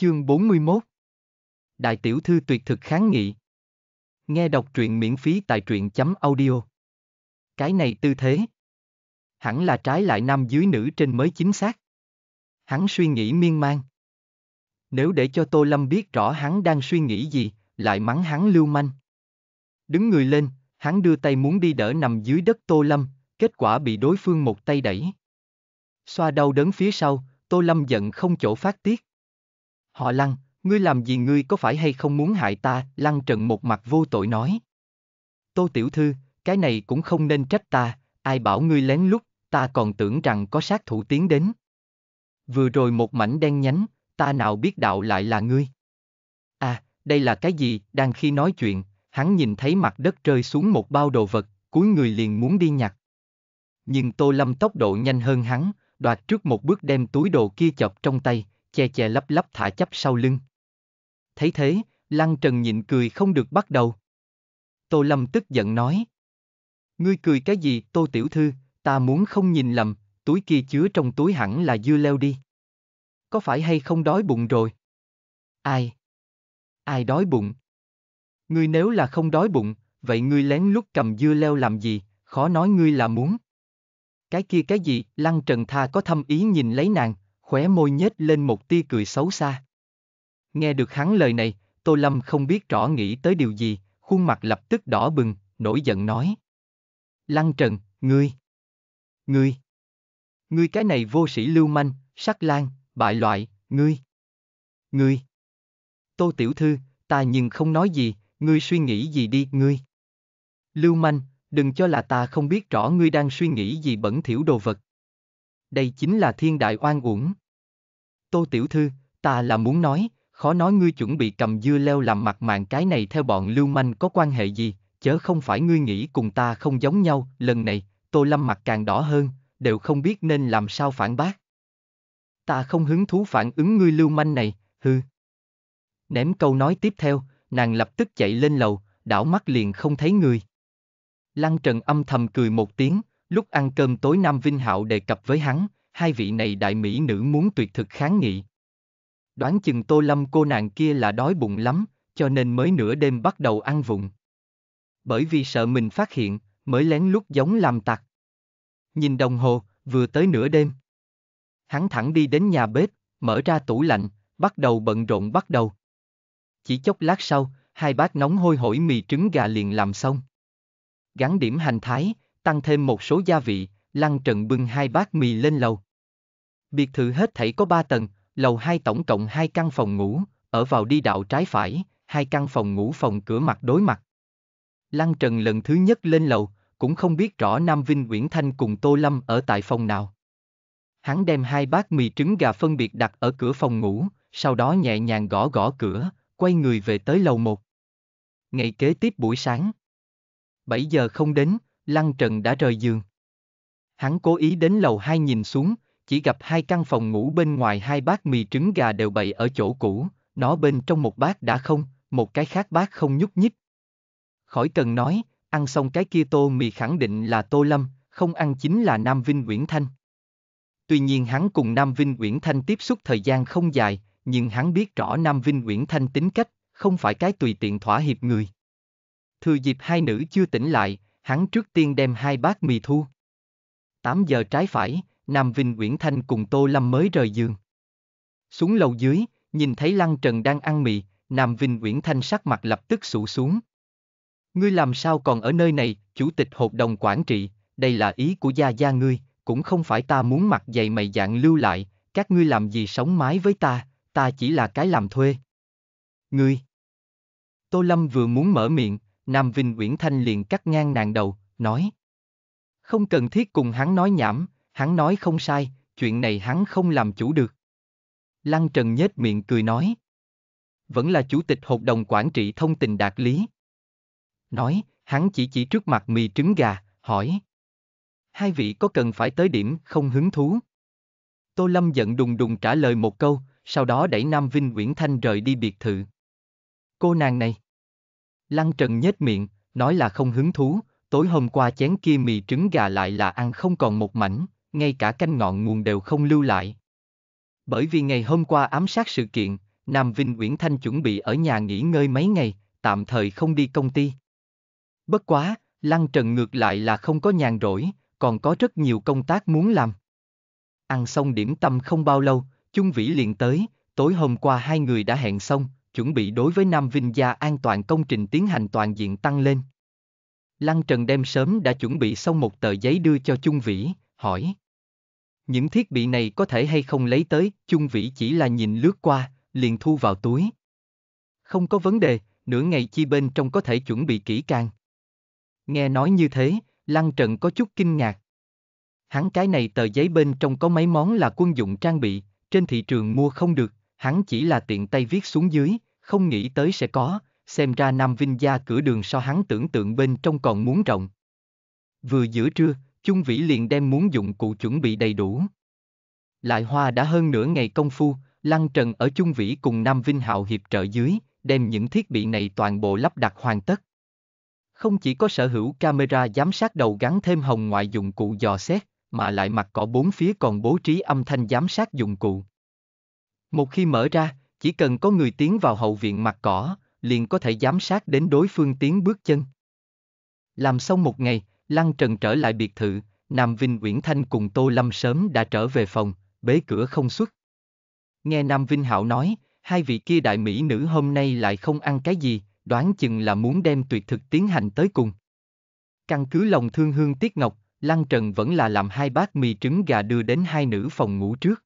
Chương 41 Đại tiểu thư tuyệt thực kháng nghị Nghe đọc truyện miễn phí tại truyện chấm audio Cái này tư thế Hẳn là trái lại nam dưới nữ trên mới chính xác Hắn suy nghĩ miên man Nếu để cho Tô Lâm biết rõ hắn đang suy nghĩ gì Lại mắng hắn lưu manh Đứng người lên, hắn đưa tay muốn đi đỡ nằm dưới đất Tô Lâm Kết quả bị đối phương một tay đẩy Xoa đau đớn phía sau, Tô Lâm giận không chỗ phát tiết Họ lăng, ngươi làm gì ngươi có phải hay không muốn hại ta, lăng trần một mặt vô tội nói. Tô tiểu thư, cái này cũng không nên trách ta, ai bảo ngươi lén lút, ta còn tưởng rằng có sát thủ tiến đến. Vừa rồi một mảnh đen nhánh, ta nào biết đạo lại là ngươi. À, đây là cái gì, đang khi nói chuyện, hắn nhìn thấy mặt đất rơi xuống một bao đồ vật, cuối người liền muốn đi nhặt. Nhưng Tô Lâm tốc độ nhanh hơn hắn, đoạt trước một bước đem túi đồ kia chọc trong tay, che che lấp lấp thả chấp sau lưng. Thấy thế, Lăng Trần nhịn cười không được bắt đầu. Tô Lâm tức giận nói. Ngươi cười cái gì, Tô Tiểu Thư, ta muốn không nhìn lầm, túi kia chứa trong túi hẳn là dưa leo đi. Có phải hay không đói bụng rồi? Ai? Ai đói bụng? Ngươi nếu là không đói bụng, vậy ngươi lén lút cầm dưa leo làm gì, khó nói ngươi là muốn. Cái kia cái gì, Lăng Trần Tha có thâm ý nhìn lấy nàng, khóe môi nhếch lên một tia cười xấu xa. Nghe được hắn lời này, Tô Lâm không biết rõ nghĩ tới điều gì, khuôn mặt lập tức đỏ bừng, nổi giận nói. Lăng Trần, ngươi! Ngươi! Ngươi cái này vô sĩ lưu manh, sắc lan, bại loại, ngươi! Ngươi! Tô Tiểu Thư, ta nhưng không nói gì, ngươi suy nghĩ gì đi, ngươi! Lưu manh, đừng cho là ta không biết rõ ngươi đang suy nghĩ gì bẩn thỉu đồ vật đây chính là thiên đại oan uổng. Tô Tiểu Thư, ta là muốn nói, khó nói ngươi chuẩn bị cầm dưa leo làm mặt mạng cái này theo bọn lưu manh có quan hệ gì, chớ không phải ngươi nghĩ cùng ta không giống nhau, lần này, Tô Lâm mặt càng đỏ hơn, đều không biết nên làm sao phản bác. Ta không hứng thú phản ứng ngươi lưu manh này, hư. Ném câu nói tiếp theo, nàng lập tức chạy lên lầu, đảo mắt liền không thấy người. Lăng Trần âm thầm cười một tiếng, Lúc ăn cơm tối Nam Vinh Hạo đề cập với hắn, hai vị này đại mỹ nữ muốn tuyệt thực kháng nghị. Đoán chừng Tô Lâm cô nàng kia là đói bụng lắm, cho nên mới nửa đêm bắt đầu ăn vụng. Bởi vì sợ mình phát hiện, mới lén lút giống làm tặc. Nhìn đồng hồ, vừa tới nửa đêm. Hắn thẳng đi đến nhà bếp, mở ra tủ lạnh, bắt đầu bận rộn bắt đầu. Chỉ chốc lát sau, hai bát nóng hôi hổi mì trứng gà liền làm xong. Gắn điểm hành thái, tăng thêm một số gia vị, Lăng Trần bưng hai bát mì lên lầu. Biệt thự hết thảy có ba tầng, lầu hai tổng cộng hai căn phòng ngủ, ở vào đi đạo trái phải, hai căn phòng ngủ phòng cửa mặt đối mặt. Lăng Trần lần thứ nhất lên lầu, cũng không biết rõ Nam Vinh Nguyễn Thanh cùng Tô Lâm ở tại phòng nào. Hắn đem hai bát mì trứng gà phân biệt đặt ở cửa phòng ngủ, sau đó nhẹ nhàng gõ gõ cửa, quay người về tới lầu một. Ngày kế tiếp buổi sáng. 7 giờ không đến, Lăng Trần đã rời giường. Hắn cố ý đến lầu hai nhìn xuống, chỉ gặp hai căn phòng ngủ bên ngoài hai bát mì trứng gà đều bày ở chỗ cũ, nó bên trong một bát đã không, một cái khác bát không nhúc nhích. Khỏi cần nói, ăn xong cái kia tô mì khẳng định là Tô Lâm, không ăn chính là Nam Vinh Nguyễn Thanh. Tuy nhiên hắn cùng Nam Vinh Nguyễn Thanh tiếp xúc thời gian không dài, nhưng hắn biết rõ Nam Vinh Nguyễn Thanh tính cách, không phải cái tùy tiện thỏa hiệp người. Thừa dịp hai nữ chưa tỉnh lại, hắn trước tiên đem hai bát mì thu. tám giờ trái phải, Nam Vinh Nguyễn Thanh cùng Tô Lâm mới rời giường. Xuống lầu dưới, nhìn thấy Lăng Trần đang ăn mì, Nam Vinh Nguyễn Thanh sắc mặt lập tức sụ xuống. Ngươi làm sao còn ở nơi này, chủ tịch hội đồng quản trị, đây là ý của gia gia ngươi, cũng không phải ta muốn mặc dày mày dạng lưu lại, các ngươi làm gì sống mái với ta, ta chỉ là cái làm thuê. Ngươi. Tô Lâm vừa muốn mở miệng, Nam Vinh Uyển Thanh liền cắt ngang nàng đầu, nói. Không cần thiết cùng hắn nói nhảm, hắn nói không sai, chuyện này hắn không làm chủ được. Lăng Trần nhếch miệng cười nói. Vẫn là chủ tịch hội đồng quản trị thông tình đạt lý. Nói, hắn chỉ chỉ trước mặt mì trứng gà, hỏi. Hai vị có cần phải tới điểm không hứng thú? Tô Lâm giận đùng đùng trả lời một câu, sau đó đẩy Nam Vinh Uyển Thanh rời đi biệt thự. Cô nàng này. Lăng Trần nhếch miệng, nói là không hứng thú, tối hôm qua chén kia mì trứng gà lại là ăn không còn một mảnh, ngay cả canh ngọn nguồn đều không lưu lại. Bởi vì ngày hôm qua ám sát sự kiện, Nam Vinh Nguyễn Thanh chuẩn bị ở nhà nghỉ ngơi mấy ngày, tạm thời không đi công ty. Bất quá, Lăng Trần ngược lại là không có nhàn rỗi, còn có rất nhiều công tác muốn làm. Ăn xong điểm tâm không bao lâu, Chung Vĩ liền tới, tối hôm qua hai người đã hẹn xong, chuẩn bị đối với Nam Vinh Gia an toàn công trình tiến hành toàn diện tăng lên. Lăng Trần đem sớm đã chuẩn bị xong một tờ giấy đưa cho Chung Vĩ, hỏi. Những thiết bị này có thể hay không lấy tới, Chung Vĩ chỉ là nhìn lướt qua, liền thu vào túi. Không có vấn đề, nửa ngày chi bên trong có thể chuẩn bị kỹ càng. Nghe nói như thế, Lăng Trần có chút kinh ngạc. Hắn cái này tờ giấy bên trong có mấy món là quân dụng trang bị, trên thị trường mua không được, hắn chỉ là tiện tay viết xuống dưới, không nghĩ tới sẽ có, xem ra Nam Vinh gia cửa đường so hắn tưởng tượng bên trong còn muốn rộng. Vừa giữa trưa, Chung Vĩ liền đem muốn dụng cụ chuẩn bị đầy đủ. Lại hoa đã hơn nửa ngày công phu, Lăng Trần ở Chung Vĩ cùng Nam Vinh Hạo hiệp trợ dưới, đem những thiết bị này toàn bộ lắp đặt hoàn tất. Không chỉ có sở hữu camera giám sát đầu gắn thêm hồng ngoại dụng cụ dò xét, mà lại mặt cỏ bốn phía còn bố trí âm thanh giám sát dụng cụ. Một khi mở ra, chỉ cần có người tiến vào hậu viện mặt cỏ, liền có thể giám sát đến đối phương tiến bước chân. Làm xong một ngày, Lăng Trần trở lại biệt thự, Nam Vinh Uyển Thanh cùng Tô Lâm sớm đã trở về phòng, bế cửa không xuất. Nghe Nam Vinh Hạo nói, hai vị kia đại mỹ nữ hôm nay lại không ăn cái gì, đoán chừng là muốn đem tuyệt thực tiến hành tới cùng. Căn cứ lòng thương hương tiếc ngọc, Lăng Trần vẫn là làm hai bát mì trứng gà đưa đến hai nữ phòng ngủ trước.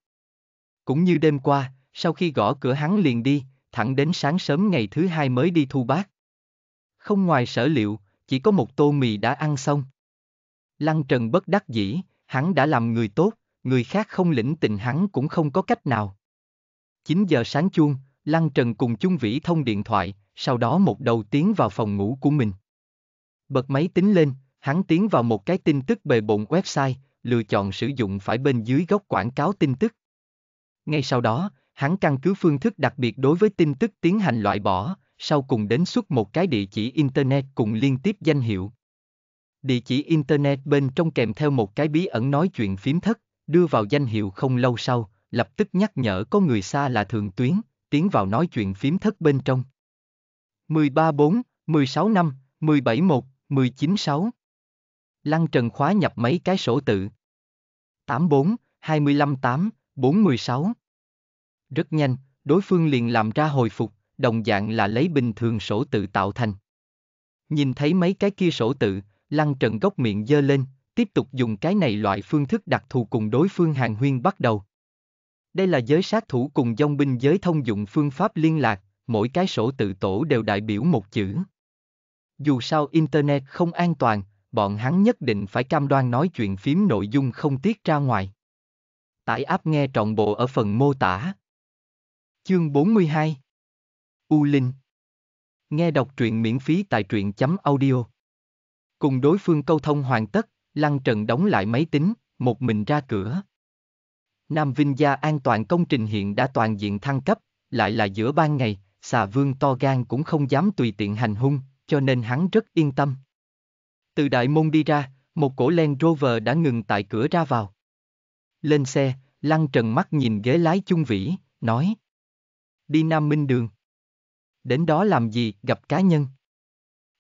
Cũng như đêm qua, sau khi gõ cửa hắn liền đi, thẳng đến sáng sớm ngày thứ hai mới đi thu bát. Không ngoài sở liệu, chỉ có một tô mì đã ăn xong. Lăng Trần bất đắc dĩ, hắn đã làm người tốt, người khác không lĩnh tình hắn cũng không có cách nào. 9 giờ sáng chuông, Lăng Trần cùng Chung Vĩ thông điện thoại, sau đó một đầu tiến vào phòng ngủ của mình. Bật máy tính lên, hắn tiến vào một cái tin tức bề bộn website, lựa chọn sử dụng phải bên dưới góc quảng cáo tin tức. Ngay sau đó, hắn căn cứ phương thức đặc biệt đối với tin tức tiến hành loại bỏ, sau cùng đến xuất một cái địa chỉ Internet cùng liên tiếp danh hiệu. Địa chỉ Internet bên trong kèm theo một cái bí ẩn nói chuyện phím thất, đưa vào danh hiệu không lâu sau, lập tức nhắc nhở có người xa là thường tuyến, tiến vào nói chuyện phím thất bên trong. 134, 4 16-5, 17-1, Lăng Trần khóa nhập mấy cái sổ tự. 84, 25-8, 4 rất nhanh, đối phương liền làm ra hồi phục, đồng dạng là lấy bình thường sổ tự tạo thành. Nhìn thấy mấy cái kia sổ tự, lăng trần góc miệng dơ lên, tiếp tục dùng cái này loại phương thức đặc thù cùng đối phương hàng huyên bắt đầu. Đây là giới sát thủ cùng dông binh giới thông dụng phương pháp liên lạc, mỗi cái sổ tự tổ đều đại biểu một chữ. Dù sao Internet không an toàn, bọn hắn nhất định phải cam đoan nói chuyện phím nội dung không tiết ra ngoài. Tải app nghe trọn bộ ở phần mô tả. Chương 42 U Linh Nghe đọc truyện miễn phí tại truyện chấm audio Cùng đối phương câu thông hoàn tất, Lăng Trần đóng lại máy tính, một mình ra cửa. Nam Vinh Gia an toàn công trình hiện đã toàn diện thăng cấp, lại là giữa ban ngày, xà vương to gan cũng không dám tùy tiện hành hung, cho nên hắn rất yên tâm. Từ đại môn đi ra, một cổ len Rover đã ngừng tại cửa ra vào. Lên xe, Lăng Trần mắt nhìn ghế lái chung vĩ, nói đi Nam Minh Đường. Đến đó làm gì, gặp cá nhân.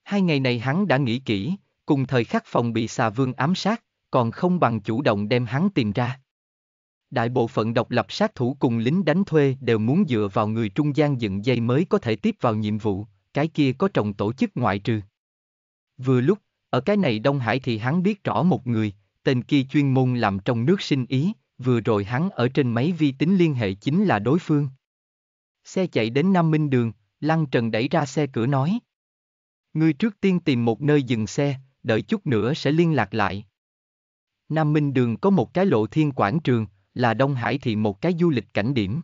Hai ngày này hắn đã nghĩ kỹ, cùng thời khắc phòng bị xà vương ám sát, còn không bằng chủ động đem hắn tìm ra. Đại bộ phận độc lập sát thủ cùng lính đánh thuê đều muốn dựa vào người trung gian dựng dây mới có thể tiếp vào nhiệm vụ, cái kia có trọng tổ chức ngoại trừ. Vừa lúc, ở cái này Đông Hải thì hắn biết rõ một người, tên kia chuyên môn làm trong nước sinh ý, vừa rồi hắn ở trên máy vi tính liên hệ chính là đối phương. Xe chạy đến Nam Minh Đường, Lăng Trần đẩy ra xe cửa nói. người trước tiên tìm một nơi dừng xe, đợi chút nữa sẽ liên lạc lại. Nam Minh Đường có một cái lộ thiên quảng trường, là Đông Hải thì một cái du lịch cảnh điểm.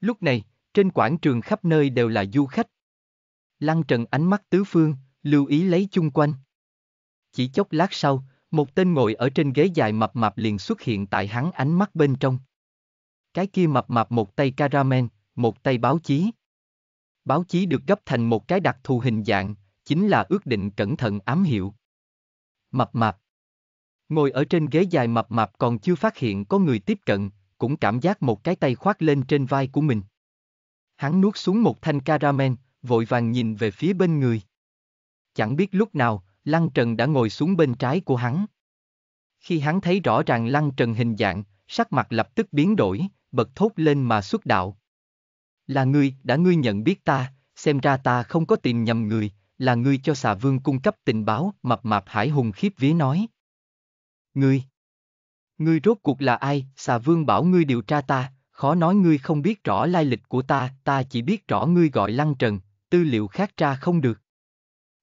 Lúc này, trên quảng trường khắp nơi đều là du khách. Lăng Trần ánh mắt tứ phương, lưu ý lấy chung quanh. Chỉ chốc lát sau, một tên ngồi ở trên ghế dài mập mạp liền xuất hiện tại hắn ánh mắt bên trong. Cái kia mập mạp một tay caramel, một tay báo chí. Báo chí được gấp thành một cái đặc thù hình dạng, chính là ước định cẩn thận ám hiệu. Mập mạp. Ngồi ở trên ghế dài mập mạp còn chưa phát hiện có người tiếp cận, cũng cảm giác một cái tay khoác lên trên vai của mình. Hắn nuốt xuống một thanh caramel, vội vàng nhìn về phía bên người. Chẳng biết lúc nào, Lăng Trần đã ngồi xuống bên trái của hắn. Khi hắn thấy rõ ràng Lăng Trần hình dạng, sắc mặt lập tức biến đổi, bật thốt lên mà xuất đạo. Là ngươi, đã ngươi nhận biết ta, xem ra ta không có tìm nhầm người, là ngươi cho xà vương cung cấp tình báo, mập mạp hải hùng khiếp vía nói. Ngươi! Ngươi rốt cuộc là ai, xà vương bảo ngươi điều tra ta, khó nói ngươi không biết rõ lai lịch của ta, ta chỉ biết rõ ngươi gọi lăng trần, tư liệu khác tra không được.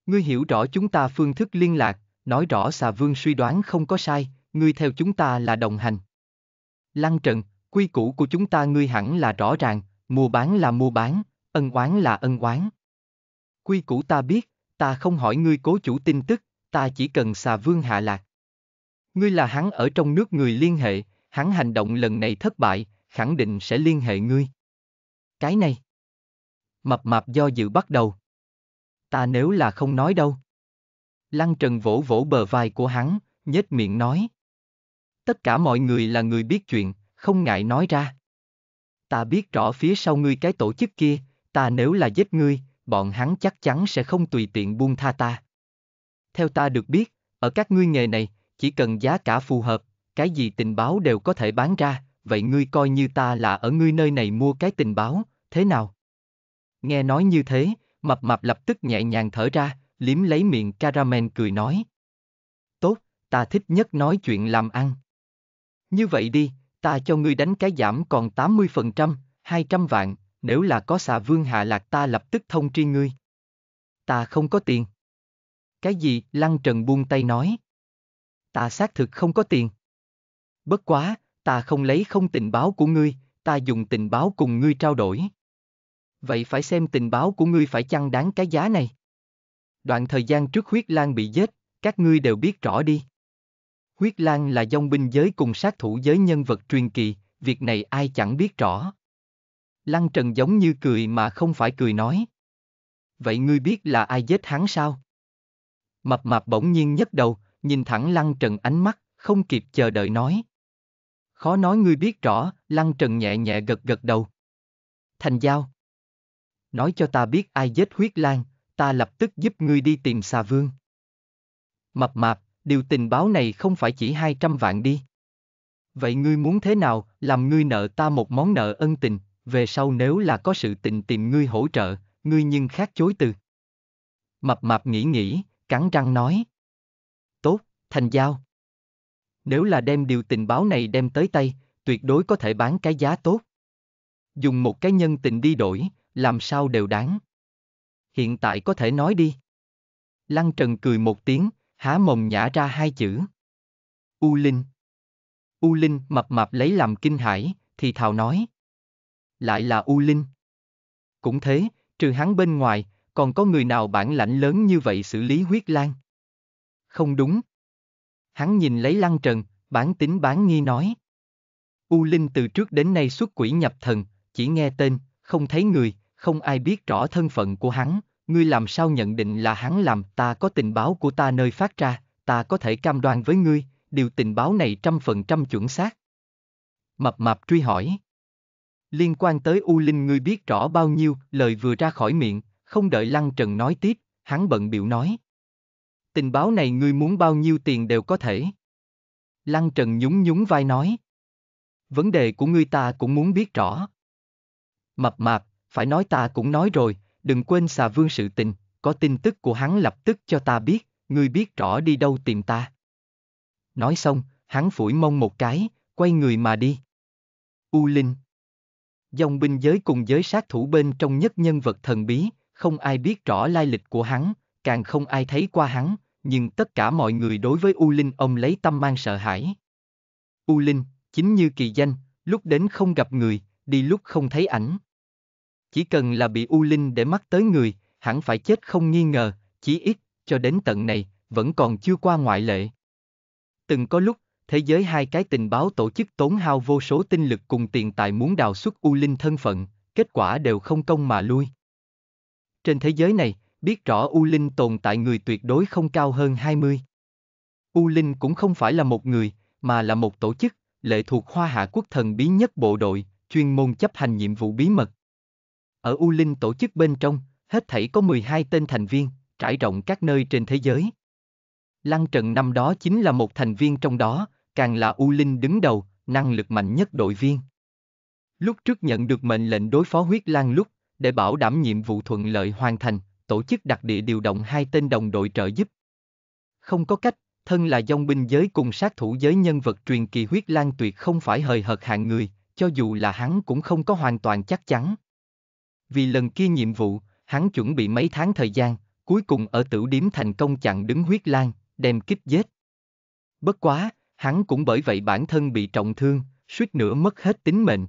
Ngươi hiểu rõ chúng ta phương thức liên lạc, nói rõ xà vương suy đoán không có sai, ngươi theo chúng ta là đồng hành. Lăng trần, quy củ của chúng ta ngươi hẳn là rõ ràng, Mua bán là mua bán, ân oán là ân oán. Quy củ ta biết, ta không hỏi ngươi cố chủ tin tức, ta chỉ cần xà vương hạ lạc. Ngươi là hắn ở trong nước người liên hệ, hắn hành động lần này thất bại, khẳng định sẽ liên hệ ngươi. Cái này. Mập mạp do dự bắt đầu. Ta nếu là không nói đâu. Lăng Trần vỗ vỗ bờ vai của hắn, nhếch miệng nói. Tất cả mọi người là người biết chuyện, không ngại nói ra ta biết rõ phía sau ngươi cái tổ chức kia, ta nếu là giết ngươi, bọn hắn chắc chắn sẽ không tùy tiện buông tha ta. Theo ta được biết, ở các ngươi nghề này, chỉ cần giá cả phù hợp, cái gì tình báo đều có thể bán ra, vậy ngươi coi như ta là ở ngươi nơi này mua cái tình báo, thế nào? Nghe nói như thế, mập mập lập tức nhẹ nhàng thở ra, liếm lấy miệng caramel cười nói. Tốt, ta thích nhất nói chuyện làm ăn. Như vậy đi, ta cho ngươi đánh cái giảm còn 80%, 200 vạn, nếu là có xà vương hạ lạc ta lập tức thông tri ngươi. Ta không có tiền. Cái gì, Lăng Trần buông tay nói. Ta xác thực không có tiền. Bất quá, ta không lấy không tình báo của ngươi, ta dùng tình báo cùng ngươi trao đổi. Vậy phải xem tình báo của ngươi phải chăng đáng cái giá này. Đoạn thời gian trước huyết lan bị giết, các ngươi đều biết rõ đi. Huyết Lang là dông binh giới cùng sát thủ giới nhân vật truyền kỳ, việc này ai chẳng biết rõ. Lăng Trần giống như cười mà không phải cười nói. Vậy ngươi biết là ai giết hắn sao? Mập mạp bỗng nhiên nhấc đầu, nhìn thẳng Lăng Trần ánh mắt, không kịp chờ đợi nói. Khó nói ngươi biết rõ, Lăng Trần nhẹ nhẹ gật gật đầu. Thành Giao. Nói cho ta biết ai giết huyết lan, ta lập tức giúp ngươi đi tìm xà vương. Mập mạp, điều tình báo này không phải chỉ 200 vạn đi. Vậy ngươi muốn thế nào, làm ngươi nợ ta một món nợ ân tình, về sau nếu là có sự tình tìm ngươi hỗ trợ, ngươi nhưng khác chối từ. Mập mạp nghĩ nghĩ, cắn răng nói. Tốt, thành giao. Nếu là đem điều tình báo này đem tới tay, tuyệt đối có thể bán cái giá tốt. Dùng một cái nhân tình đi đổi, làm sao đều đáng. Hiện tại có thể nói đi. Lăng Trần cười một tiếng, há mồm nhả ra hai chữ. U Linh. U Linh mập mập lấy làm kinh hãi, thì thào nói. Lại là U Linh. Cũng thế, trừ hắn bên ngoài, còn có người nào bản lãnh lớn như vậy xử lý huyết lan? Không đúng. Hắn nhìn lấy lăng trần, bán tính bán nghi nói. U Linh từ trước đến nay xuất quỷ nhập thần, chỉ nghe tên, không thấy người, không ai biết rõ thân phận của hắn, ngươi làm sao nhận định là hắn làm, ta có tình báo của ta nơi phát ra, ta có thể cam đoan với ngươi, điều tình báo này trăm phần trăm chuẩn xác. Mập mạp truy hỏi. Liên quan tới U Linh ngươi biết rõ bao nhiêu, lời vừa ra khỏi miệng, không đợi Lăng Trần nói tiếp, hắn bận biểu nói. Tình báo này ngươi muốn bao nhiêu tiền đều có thể. Lăng Trần nhún nhún vai nói. Vấn đề của ngươi ta cũng muốn biết rõ. Mập mạp, phải nói ta cũng nói rồi, đừng quên xà vương sự tình, có tin tức của hắn lập tức cho ta biết, ngươi biết rõ đi đâu tìm ta. Nói xong, hắn phủi mông một cái, quay người mà đi. U Linh Dòng binh giới cùng giới sát thủ bên trong nhất nhân vật thần bí, không ai biết rõ lai lịch của hắn, càng không ai thấy qua hắn, nhưng tất cả mọi người đối với U Linh ông lấy tâm mang sợ hãi. U Linh, chính như kỳ danh, lúc đến không gặp người, đi lúc không thấy ảnh. Chỉ cần là bị U Linh để mắt tới người, hẳn phải chết không nghi ngờ, chí ít, cho đến tận này, vẫn còn chưa qua ngoại lệ. Từng có lúc, thế giới hai cái tình báo tổ chức tốn hao vô số tinh lực cùng tiền tài muốn đào xuất U Linh thân phận, kết quả đều không công mà lui. Trên thế giới này, biết rõ U Linh tồn tại người tuyệt đối không cao hơn 20. U Linh cũng không phải là một người, mà là một tổ chức, lệ thuộc Hoa Hạ quốc thần bí nhất bộ đội, chuyên môn chấp hành nhiệm vụ bí mật. Ở U Linh tổ chức bên trong, hết thảy có 12 tên thành viên, trải rộng các nơi trên thế giới. Lăng Trần năm đó chính là một thành viên trong đó, càng là U Linh đứng đầu, năng lực mạnh nhất đội viên. Lúc trước nhận được mệnh lệnh đối phó huyết lan lúc, để bảo đảm nhiệm vụ thuận lợi hoàn thành, tổ chức đặc địa điều động hai tên đồng đội trợ giúp. Không có cách, thân là dòng binh giới cùng sát thủ giới nhân vật truyền kỳ huyết lan tuyệt không phải hời hợt hạng người, cho dù là hắn cũng không có hoàn toàn chắc chắn vì lần kia nhiệm vụ, hắn chuẩn bị mấy tháng thời gian, cuối cùng ở tử điếm thành công chặn đứng huyết lan, đem kích giết. Bất quá, hắn cũng bởi vậy bản thân bị trọng thương, suýt nữa mất hết tính mệnh.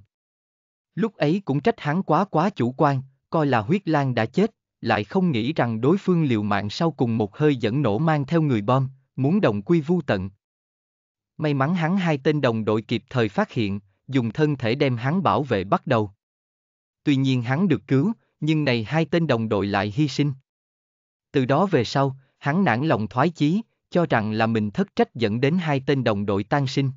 Lúc ấy cũng trách hắn quá quá chủ quan, coi là huyết lan đã chết, lại không nghĩ rằng đối phương liều mạng sau cùng một hơi dẫn nổ mang theo người bom, muốn đồng quy vu tận. May mắn hắn hai tên đồng đội kịp thời phát hiện, dùng thân thể đem hắn bảo vệ bắt đầu tuy nhiên hắn được cứu, nhưng này hai tên đồng đội lại hy sinh. Từ đó về sau, hắn nản lòng thoái chí, cho rằng là mình thất trách dẫn đến hai tên đồng đội tan sinh.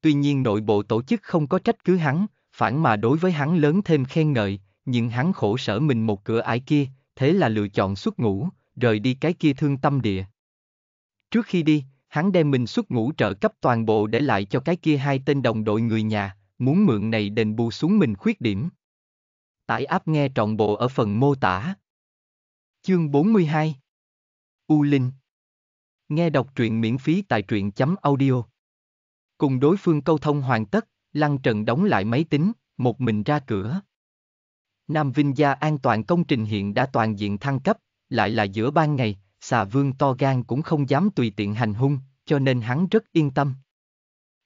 Tuy nhiên nội bộ tổ chức không có trách cứ hắn, phản mà đối với hắn lớn thêm khen ngợi, nhưng hắn khổ sở mình một cửa ải kia, thế là lựa chọn xuất ngũ, rời đi cái kia thương tâm địa. Trước khi đi, hắn đem mình xuất ngũ trợ cấp toàn bộ để lại cho cái kia hai tên đồng đội người nhà, muốn mượn này đền bù xuống mình khuyết điểm. Tải app nghe trọn bộ ở phần mô tả. Chương 42 U Linh Nghe đọc truyện miễn phí tại truyện chấm audio. Cùng đối phương câu thông hoàn tất, Lăng Trần đóng lại máy tính, một mình ra cửa. Nam Vinh Gia an toàn công trình hiện đã toàn diện thăng cấp, lại là giữa ban ngày, xà vương to gan cũng không dám tùy tiện hành hung, cho nên hắn rất yên tâm.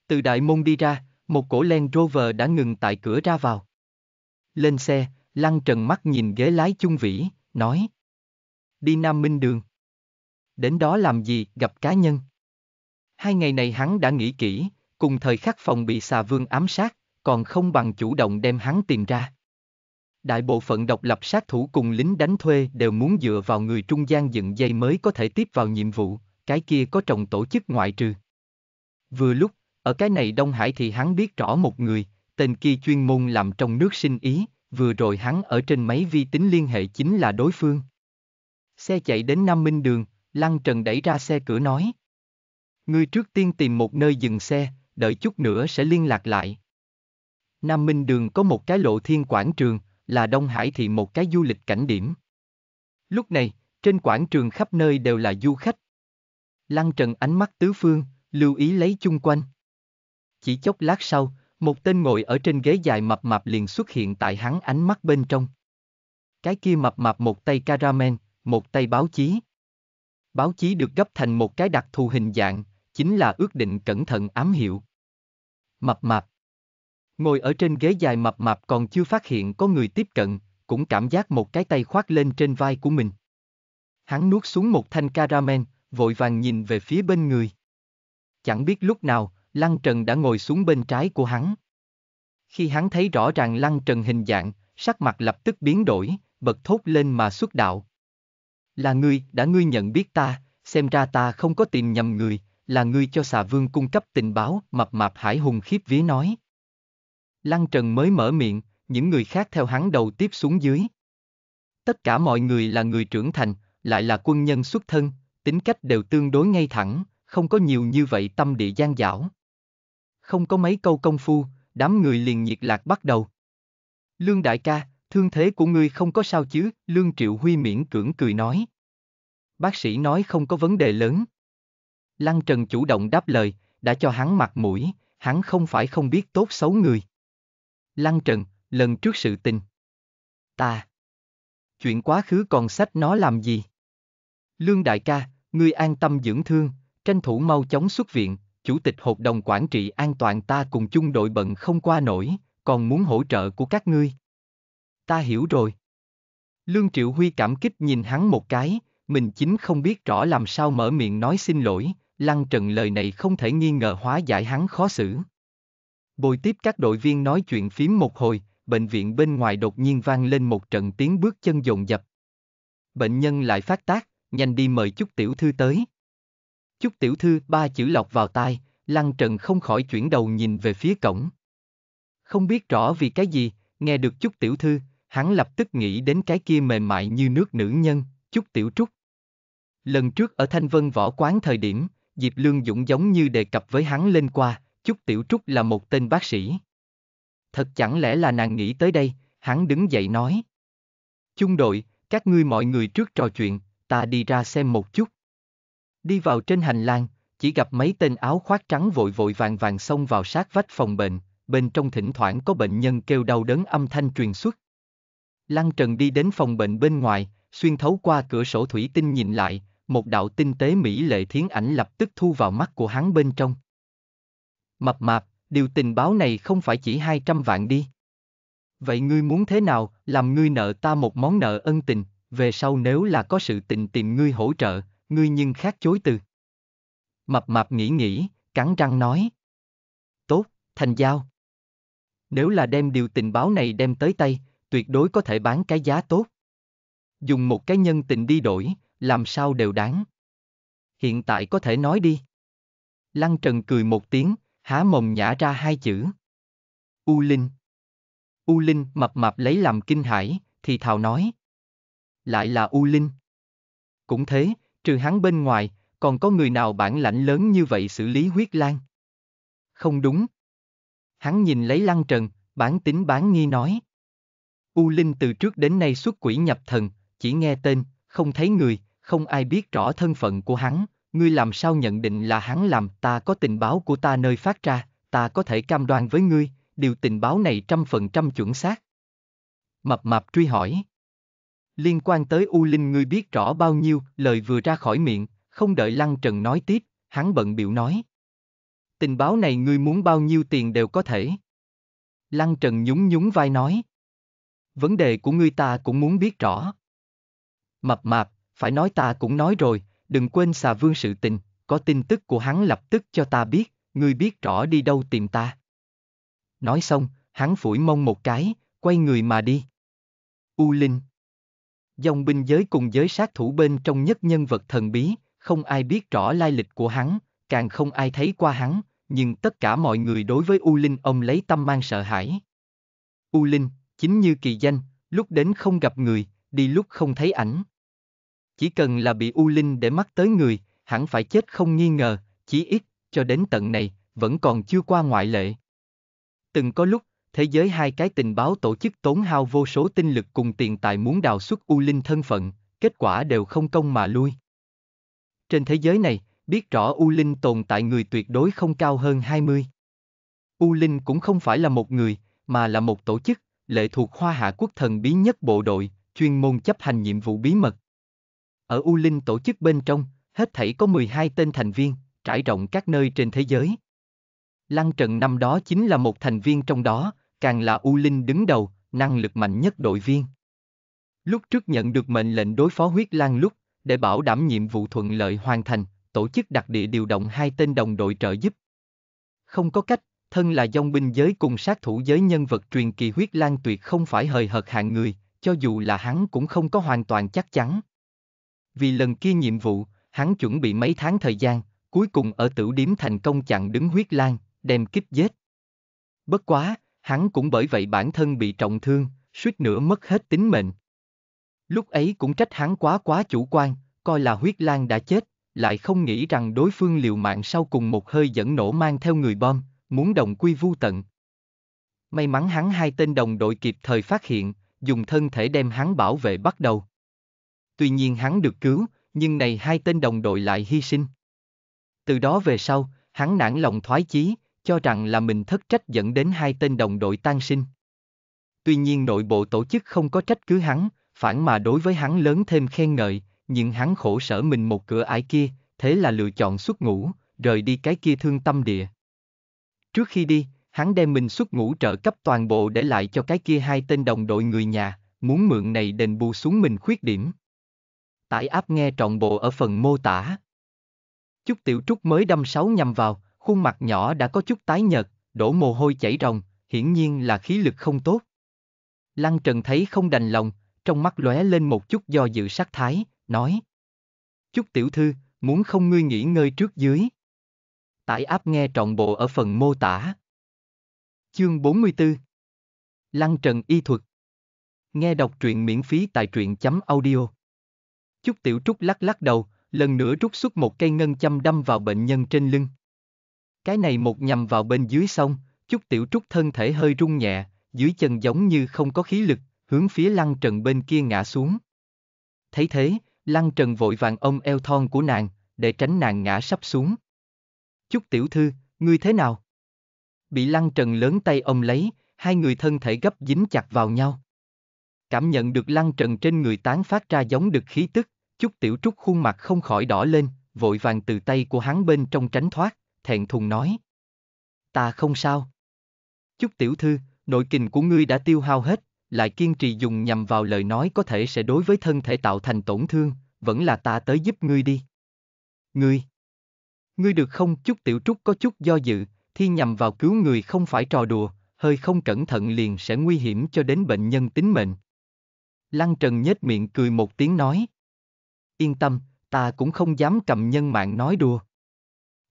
Từ đại môn đi ra, một cổ len rover đã ngừng tại cửa ra vào. Lên xe, Lăng Trần mắt nhìn ghế lái chung vĩ, nói. Đi Nam Minh Đường. Đến đó làm gì, gặp cá nhân. Hai ngày này hắn đã nghĩ kỹ, cùng thời khắc phòng bị xà vương ám sát, còn không bằng chủ động đem hắn tìm ra. Đại bộ phận độc lập sát thủ cùng lính đánh thuê đều muốn dựa vào người trung gian dựng dây mới có thể tiếp vào nhiệm vụ, cái kia có trọng tổ chức ngoại trừ. Vừa lúc, ở cái này Đông Hải thì hắn biết rõ một người, tên kia chuyên môn làm trong nước sinh ý, vừa rồi hắn ở trên máy vi tính liên hệ chính là đối phương. Xe chạy đến Nam Minh Đường, Lăng Trần đẩy ra xe cửa nói. Ngươi trước tiên tìm một nơi dừng xe, đợi chút nữa sẽ liên lạc lại. Nam Minh Đường có một cái lộ thiên quảng trường, là Đông Hải thì một cái du lịch cảnh điểm. Lúc này, trên quảng trường khắp nơi đều là du khách. Lăng Trần ánh mắt tứ phương, lưu ý lấy chung quanh. Chỉ chốc lát sau, một tên ngồi ở trên ghế dài mập mạp liền xuất hiện tại hắn ánh mắt bên trong. Cái kia mập mạp một tay caramel, một tay báo chí. Báo chí được gấp thành một cái đặc thù hình dạng, chính là ước định cẩn thận ám hiệu. Mập mạp Ngồi ở trên ghế dài mập mạp còn chưa phát hiện có người tiếp cận, cũng cảm giác một cái tay khoác lên trên vai của mình. Hắn nuốt xuống một thanh caramel, vội vàng nhìn về phía bên người. Chẳng biết lúc nào, Lăng Trần đã ngồi xuống bên trái của hắn. Khi hắn thấy rõ ràng Lăng Trần hình dạng, sắc mặt lập tức biến đổi, bật thốt lên mà xuất đạo. Là ngươi, đã ngươi nhận biết ta, xem ra ta không có tìm nhầm người, là ngươi cho xà vương cung cấp tình báo, mập mạp hải hùng khiếp vía nói. Lăng Trần mới mở miệng, những người khác theo hắn đầu tiếp xuống dưới. Tất cả mọi người là người trưởng thành, lại là quân nhân xuất thân, tính cách đều tương đối ngay thẳng, không có nhiều như vậy tâm địa gian dảo không có mấy câu công phu, đám người liền nhiệt lạc bắt đầu. Lương đại ca, thương thế của ngươi không có sao chứ, Lương Triệu Huy miễn cưỡng cười nói. Bác sĩ nói không có vấn đề lớn. Lăng Trần chủ động đáp lời, đã cho hắn mặt mũi, hắn không phải không biết tốt xấu người. Lăng Trần, lần trước sự tình. Ta. Chuyện quá khứ còn sách nó làm gì? Lương đại ca, ngươi an tâm dưỡng thương, tranh thủ mau chóng xuất viện, chủ tịch hội đồng quản trị an toàn ta cùng chung đội bận không qua nổi, còn muốn hỗ trợ của các ngươi. Ta hiểu rồi. Lương Triệu Huy cảm kích nhìn hắn một cái, mình chính không biết rõ làm sao mở miệng nói xin lỗi, Lăng Trần lời này không thể nghi ngờ hóa giải hắn khó xử. Bồi tiếp các đội viên nói chuyện phím một hồi, bệnh viện bên ngoài đột nhiên vang lên một trận tiếng bước chân dồn dập. Bệnh nhân lại phát tác, nhanh đi mời chút tiểu thư tới. Chúc tiểu thư ba chữ lọc vào tai, Lăng Trần không khỏi chuyển đầu nhìn về phía cổng. Không biết rõ vì cái gì, nghe được chúc tiểu thư, hắn lập tức nghĩ đến cái kia mềm mại như nước nữ nhân, chúc tiểu trúc. Lần trước ở Thanh Vân Võ Quán thời điểm, Diệp Lương Dũng giống như đề cập với hắn lên qua, chúc tiểu trúc là một tên bác sĩ. Thật chẳng lẽ là nàng nghĩ tới đây, hắn đứng dậy nói. Chung đội, các ngươi mọi người trước trò chuyện, ta đi ra xem một chút. Đi vào trên hành lang, chỉ gặp mấy tên áo khoác trắng vội vội vàng vàng xông vào sát vách phòng bệnh, bên trong thỉnh thoảng có bệnh nhân kêu đau đớn âm thanh truyền xuất. Lăng Trần đi đến phòng bệnh bên ngoài, xuyên thấu qua cửa sổ thủy tinh nhìn lại, một đạo tinh tế mỹ lệ thiến ảnh lập tức thu vào mắt của hắn bên trong. Mập mạp, điều tình báo này không phải chỉ 200 vạn đi. Vậy ngươi muốn thế nào, làm ngươi nợ ta một món nợ ân tình, về sau nếu là có sự tình tìm ngươi hỗ trợ, ngươi nhưng khác chối từ. Mập mập nghĩ nghĩ, cắn răng nói. Tốt, thành giao. Nếu là đem điều tình báo này đem tới tay, tuyệt đối có thể bán cái giá tốt. Dùng một cái nhân tình đi đổi, làm sao đều đáng. Hiện tại có thể nói đi. Lăng Trần cười một tiếng, há mồm nhả ra hai chữ. U Linh. U Linh mập mập lấy làm kinh hãi, thì thào nói. Lại là U Linh. Cũng thế, trừ hắn bên ngoài, còn có người nào bản lãnh lớn như vậy xử lý huyết lan? Không đúng. Hắn nhìn lấy lăng trần, bản tính bán nghi nói. U Linh từ trước đến nay xuất quỷ nhập thần, chỉ nghe tên, không thấy người, không ai biết rõ thân phận của hắn, ngươi làm sao nhận định là hắn làm ta có tình báo của ta nơi phát ra, ta có thể cam đoan với ngươi, điều tình báo này trăm phần trăm chuẩn xác. Mập mạp truy hỏi. Liên quan tới U Linh ngươi biết rõ bao nhiêu, lời vừa ra khỏi miệng, không đợi Lăng Trần nói tiếp, hắn bận biểu nói. Tình báo này ngươi muốn bao nhiêu tiền đều có thể. Lăng Trần nhún nhún vai nói. Vấn đề của ngươi ta cũng muốn biết rõ. Mập mạp, phải nói ta cũng nói rồi, đừng quên xà vương sự tình, có tin tức của hắn lập tức cho ta biết, ngươi biết rõ đi đâu tìm ta. Nói xong, hắn phủi mông một cái, quay người mà đi. U Linh Dòng binh giới cùng giới sát thủ bên trong nhất nhân vật thần bí, không ai biết rõ lai lịch của hắn, càng không ai thấy qua hắn, nhưng tất cả mọi người đối với U Linh ông lấy tâm mang sợ hãi. U Linh, chính như kỳ danh, lúc đến không gặp người, đi lúc không thấy ảnh. Chỉ cần là bị U Linh để mắt tới người, hẳn phải chết không nghi ngờ, chí ít, cho đến tận này, vẫn còn chưa qua ngoại lệ. Từng có lúc thế giới hai cái tình báo tổ chức tốn hao vô số tinh lực cùng tiền tài muốn đào xuất U Linh thân phận, kết quả đều không công mà lui. Trên thế giới này, biết rõ U Linh tồn tại người tuyệt đối không cao hơn 20. U Linh cũng không phải là một người, mà là một tổ chức, lệ thuộc Hoa Hạ Quốc thần bí nhất bộ đội, chuyên môn chấp hành nhiệm vụ bí mật. Ở U Linh tổ chức bên trong, hết thảy có 12 tên thành viên, trải rộng các nơi trên thế giới. Lăng Trần năm đó chính là một thành viên trong đó, càng là U Linh đứng đầu, năng lực mạnh nhất đội viên. Lúc trước nhận được mệnh lệnh đối phó huyết lang lúc, để bảo đảm nhiệm vụ thuận lợi hoàn thành, tổ chức đặc địa điều động hai tên đồng đội trợ giúp. Không có cách, thân là dòng binh giới cùng sát thủ giới nhân vật truyền kỳ huyết lang tuyệt không phải hời hợt hạng người, cho dù là hắn cũng không có hoàn toàn chắc chắn. Vì lần kia nhiệm vụ, hắn chuẩn bị mấy tháng thời gian, cuối cùng ở tử điếm thành công chặn đứng huyết lang, đem kích giết. Bất quá, hắn cũng bởi vậy bản thân bị trọng thương, suýt nữa mất hết tính mệnh. Lúc ấy cũng trách hắn quá quá chủ quan, coi là huyết lan đã chết, lại không nghĩ rằng đối phương liều mạng sau cùng một hơi dẫn nổ mang theo người bom, muốn đồng quy vu tận. May mắn hắn hai tên đồng đội kịp thời phát hiện, dùng thân thể đem hắn bảo vệ bắt đầu. Tuy nhiên hắn được cứu, nhưng này hai tên đồng đội lại hy sinh. Từ đó về sau, hắn nản lòng thoái chí, cho rằng là mình thất trách dẫn đến hai tên đồng đội tan sinh. Tuy nhiên nội bộ tổ chức không có trách cứ hắn, phản mà đối với hắn lớn thêm khen ngợi, nhưng hắn khổ sở mình một cửa ải kia, thế là lựa chọn xuất ngũ, rời đi cái kia thương tâm địa. Trước khi đi, hắn đem mình xuất ngũ trợ cấp toàn bộ để lại cho cái kia hai tên đồng đội người nhà, muốn mượn này đền bù xuống mình khuyết điểm. Tải áp nghe trọn bộ ở phần mô tả. Chúc tiểu trúc mới đâm sáu nhằm vào, Khuôn mặt nhỏ đã có chút tái nhợt, đổ mồ hôi chảy ròng, hiển nhiên là khí lực không tốt. Lăng Trần thấy không đành lòng, trong mắt lóe lên một chút do dự sắc thái, nói. Chúc tiểu thư, muốn không ngươi nghỉ ngơi trước dưới. Tải áp nghe trọn bộ ở phần mô tả. Chương 44 Lăng Trần Y Thuật Nghe đọc truyện miễn phí tại truyện chấm audio. Chúc tiểu trúc lắc lắc đầu, lần nữa rút xuất một cây ngân châm đâm vào bệnh nhân trên lưng. Cái này một nhằm vào bên dưới sông, chút tiểu trúc thân thể hơi rung nhẹ, dưới chân giống như không có khí lực, hướng phía lăng trần bên kia ngã xuống. Thấy thế, lăng trần vội vàng ôm eo thon của nàng, để tránh nàng ngã sắp xuống. Chút tiểu thư, ngươi thế nào? Bị lăng trần lớn tay ôm lấy, hai người thân thể gấp dính chặt vào nhau. Cảm nhận được lăng trần trên người tán phát ra giống được khí tức, chút tiểu trúc khuôn mặt không khỏi đỏ lên, vội vàng từ tay của hắn bên trong tránh thoát, thẹn thùng nói. Ta không sao. Chúc tiểu thư, nội kình của ngươi đã tiêu hao hết, lại kiên trì dùng nhằm vào lời nói có thể sẽ đối với thân thể tạo thành tổn thương, vẫn là ta tới giúp ngươi đi. Ngươi. Ngươi được không Chúc tiểu trúc có chút do dự, thi nhằm vào cứu người không phải trò đùa, hơi không cẩn thận liền sẽ nguy hiểm cho đến bệnh nhân tính mệnh. Lăng Trần nhếch miệng cười một tiếng nói. Yên tâm, ta cũng không dám cầm nhân mạng nói đùa.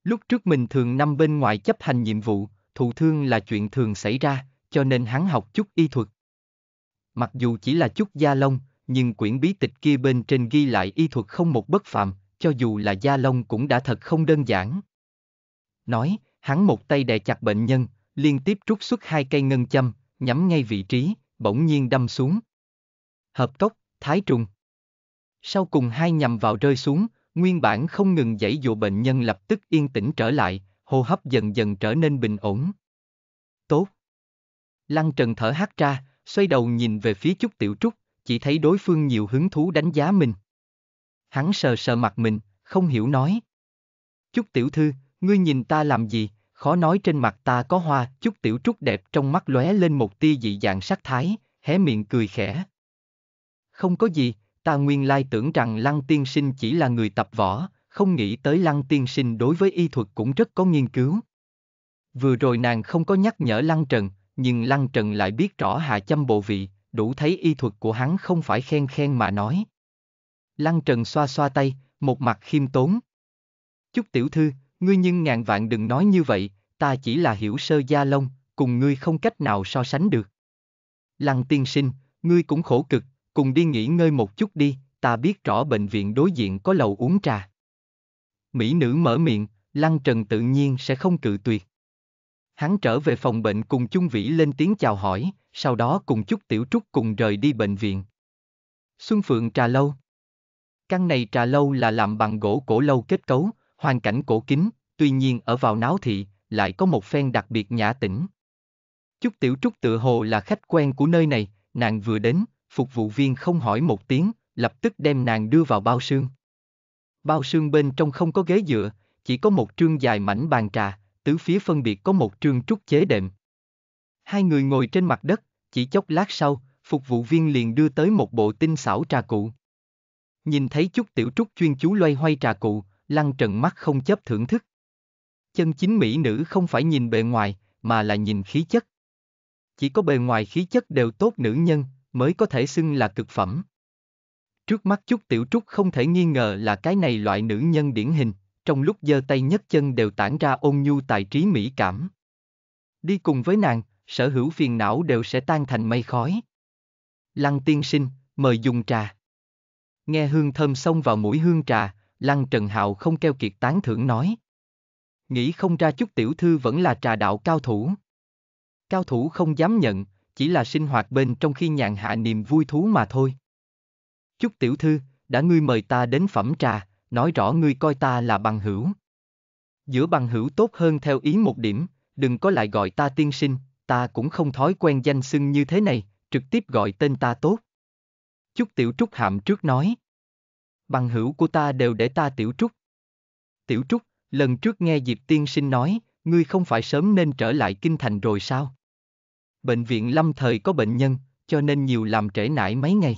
Lúc trước mình thường nằm bên ngoài chấp hành nhiệm vụ, thụ thương là chuyện thường xảy ra, cho nên hắn học chút y thuật. Mặc dù chỉ là chút gia lông, nhưng quyển bí tịch kia bên trên ghi lại y thuật không một bất phạm, cho dù là gia lông cũng đã thật không đơn giản. Nói, hắn một tay đè chặt bệnh nhân, liên tiếp rút xuất hai cây ngân châm, nhắm ngay vị trí, bỗng nhiên đâm xuống. Hợp cốc, thái trùng. Sau cùng hai nhằm vào rơi xuống, Nguyên bản không ngừng dãy dụ bệnh nhân lập tức yên tĩnh trở lại, hô hấp dần dần trở nên bình ổn. Tốt. Lăng Trần thở hắt ra, xoay đầu nhìn về phía chút tiểu trúc, chỉ thấy đối phương nhiều hứng thú đánh giá mình. Hắn sờ sờ mặt mình, không hiểu nói. Chúc tiểu thư, ngươi nhìn ta làm gì, khó nói trên mặt ta có hoa, chúc tiểu trúc đẹp trong mắt lóe lên một tia dị dạng sắc thái, hé miệng cười khẽ. Không có gì, ta nguyên lai tưởng rằng Lăng Tiên Sinh chỉ là người tập võ, không nghĩ tới Lăng Tiên Sinh đối với y thuật cũng rất có nghiên cứu. Vừa rồi nàng không có nhắc nhở Lăng Trần, nhưng Lăng Trần lại biết rõ hạ châm bộ vị, đủ thấy y thuật của hắn không phải khen khen mà nói. Lăng Trần xoa xoa tay, một mặt khiêm tốn. Chúc tiểu thư, ngươi nhưng ngàn vạn đừng nói như vậy, ta chỉ là hiểu sơ gia lông, cùng ngươi không cách nào so sánh được. Lăng tiên sinh, ngươi cũng khổ cực, cùng đi nghỉ ngơi một chút đi, ta biết rõ bệnh viện đối diện có lầu uống trà. Mỹ nữ mở miệng, Lăng Trần tự nhiên sẽ không cự tuyệt. Hắn trở về phòng bệnh cùng Chung Vĩ lên tiếng chào hỏi, sau đó cùng chút Tiểu Trúc cùng rời đi bệnh viện. Xuân Phượng trà lâu. Căn này trà lâu là làm bằng gỗ cổ lâu kết cấu, hoàn cảnh cổ kính, tuy nhiên ở vào náo thị, lại có một phen đặc biệt nhã tĩnh. Chúc Tiểu Trúc tự hồ là khách quen của nơi này, nàng vừa đến, phục vụ viên không hỏi một tiếng, lập tức đem nàng đưa vào bao sương. Bao sương bên trong không có ghế dựa, chỉ có một trương dài mảnh bàn trà, tứ phía phân biệt có một trương trúc chế đệm. Hai người ngồi trên mặt đất, chỉ chốc lát sau, phục vụ viên liền đưa tới một bộ tinh xảo trà cụ. Nhìn thấy chút tiểu trúc chuyên chú loay hoay trà cụ, lăng trần mắt không chấp thưởng thức. Chân chính mỹ nữ không phải nhìn bề ngoài, mà là nhìn khí chất. Chỉ có bề ngoài khí chất đều tốt nữ nhân, mới có thể xưng là thực phẩm. Trước mắt chút tiểu trúc không thể nghi ngờ là cái này loại nữ nhân điển hình, trong lúc giơ tay nhấc chân đều tản ra ôn nhu tài trí mỹ cảm. Đi cùng với nàng, sở hữu phiền não đều sẽ tan thành mây khói. Lăng tiên sinh, mời dùng trà. Nghe hương thơm xông vào mũi hương trà, Lăng Trần Hạo không keo kiệt tán thưởng nói. Nghĩ không ra chút tiểu thư vẫn là trà đạo cao thủ. Cao thủ không dám nhận, chỉ là sinh hoạt bên trong khi nhàn hạ niềm vui thú mà thôi. Chúc tiểu thư, đã ngươi mời ta đến phẩm trà, nói rõ ngươi coi ta là bằng hữu. Giữa bằng hữu tốt hơn theo ý một điểm, đừng có lại gọi ta tiên sinh, ta cũng không thói quen danh xưng như thế này, trực tiếp gọi tên ta tốt. Chúc tiểu trúc hạm trước nói. Bằng hữu của ta đều để ta tiểu trúc. Tiểu trúc, lần trước nghe Diệp tiên sinh nói, ngươi không phải sớm nên trở lại kinh thành rồi sao? bệnh viện lâm thời có bệnh nhân, cho nên nhiều làm trễ nải mấy ngày.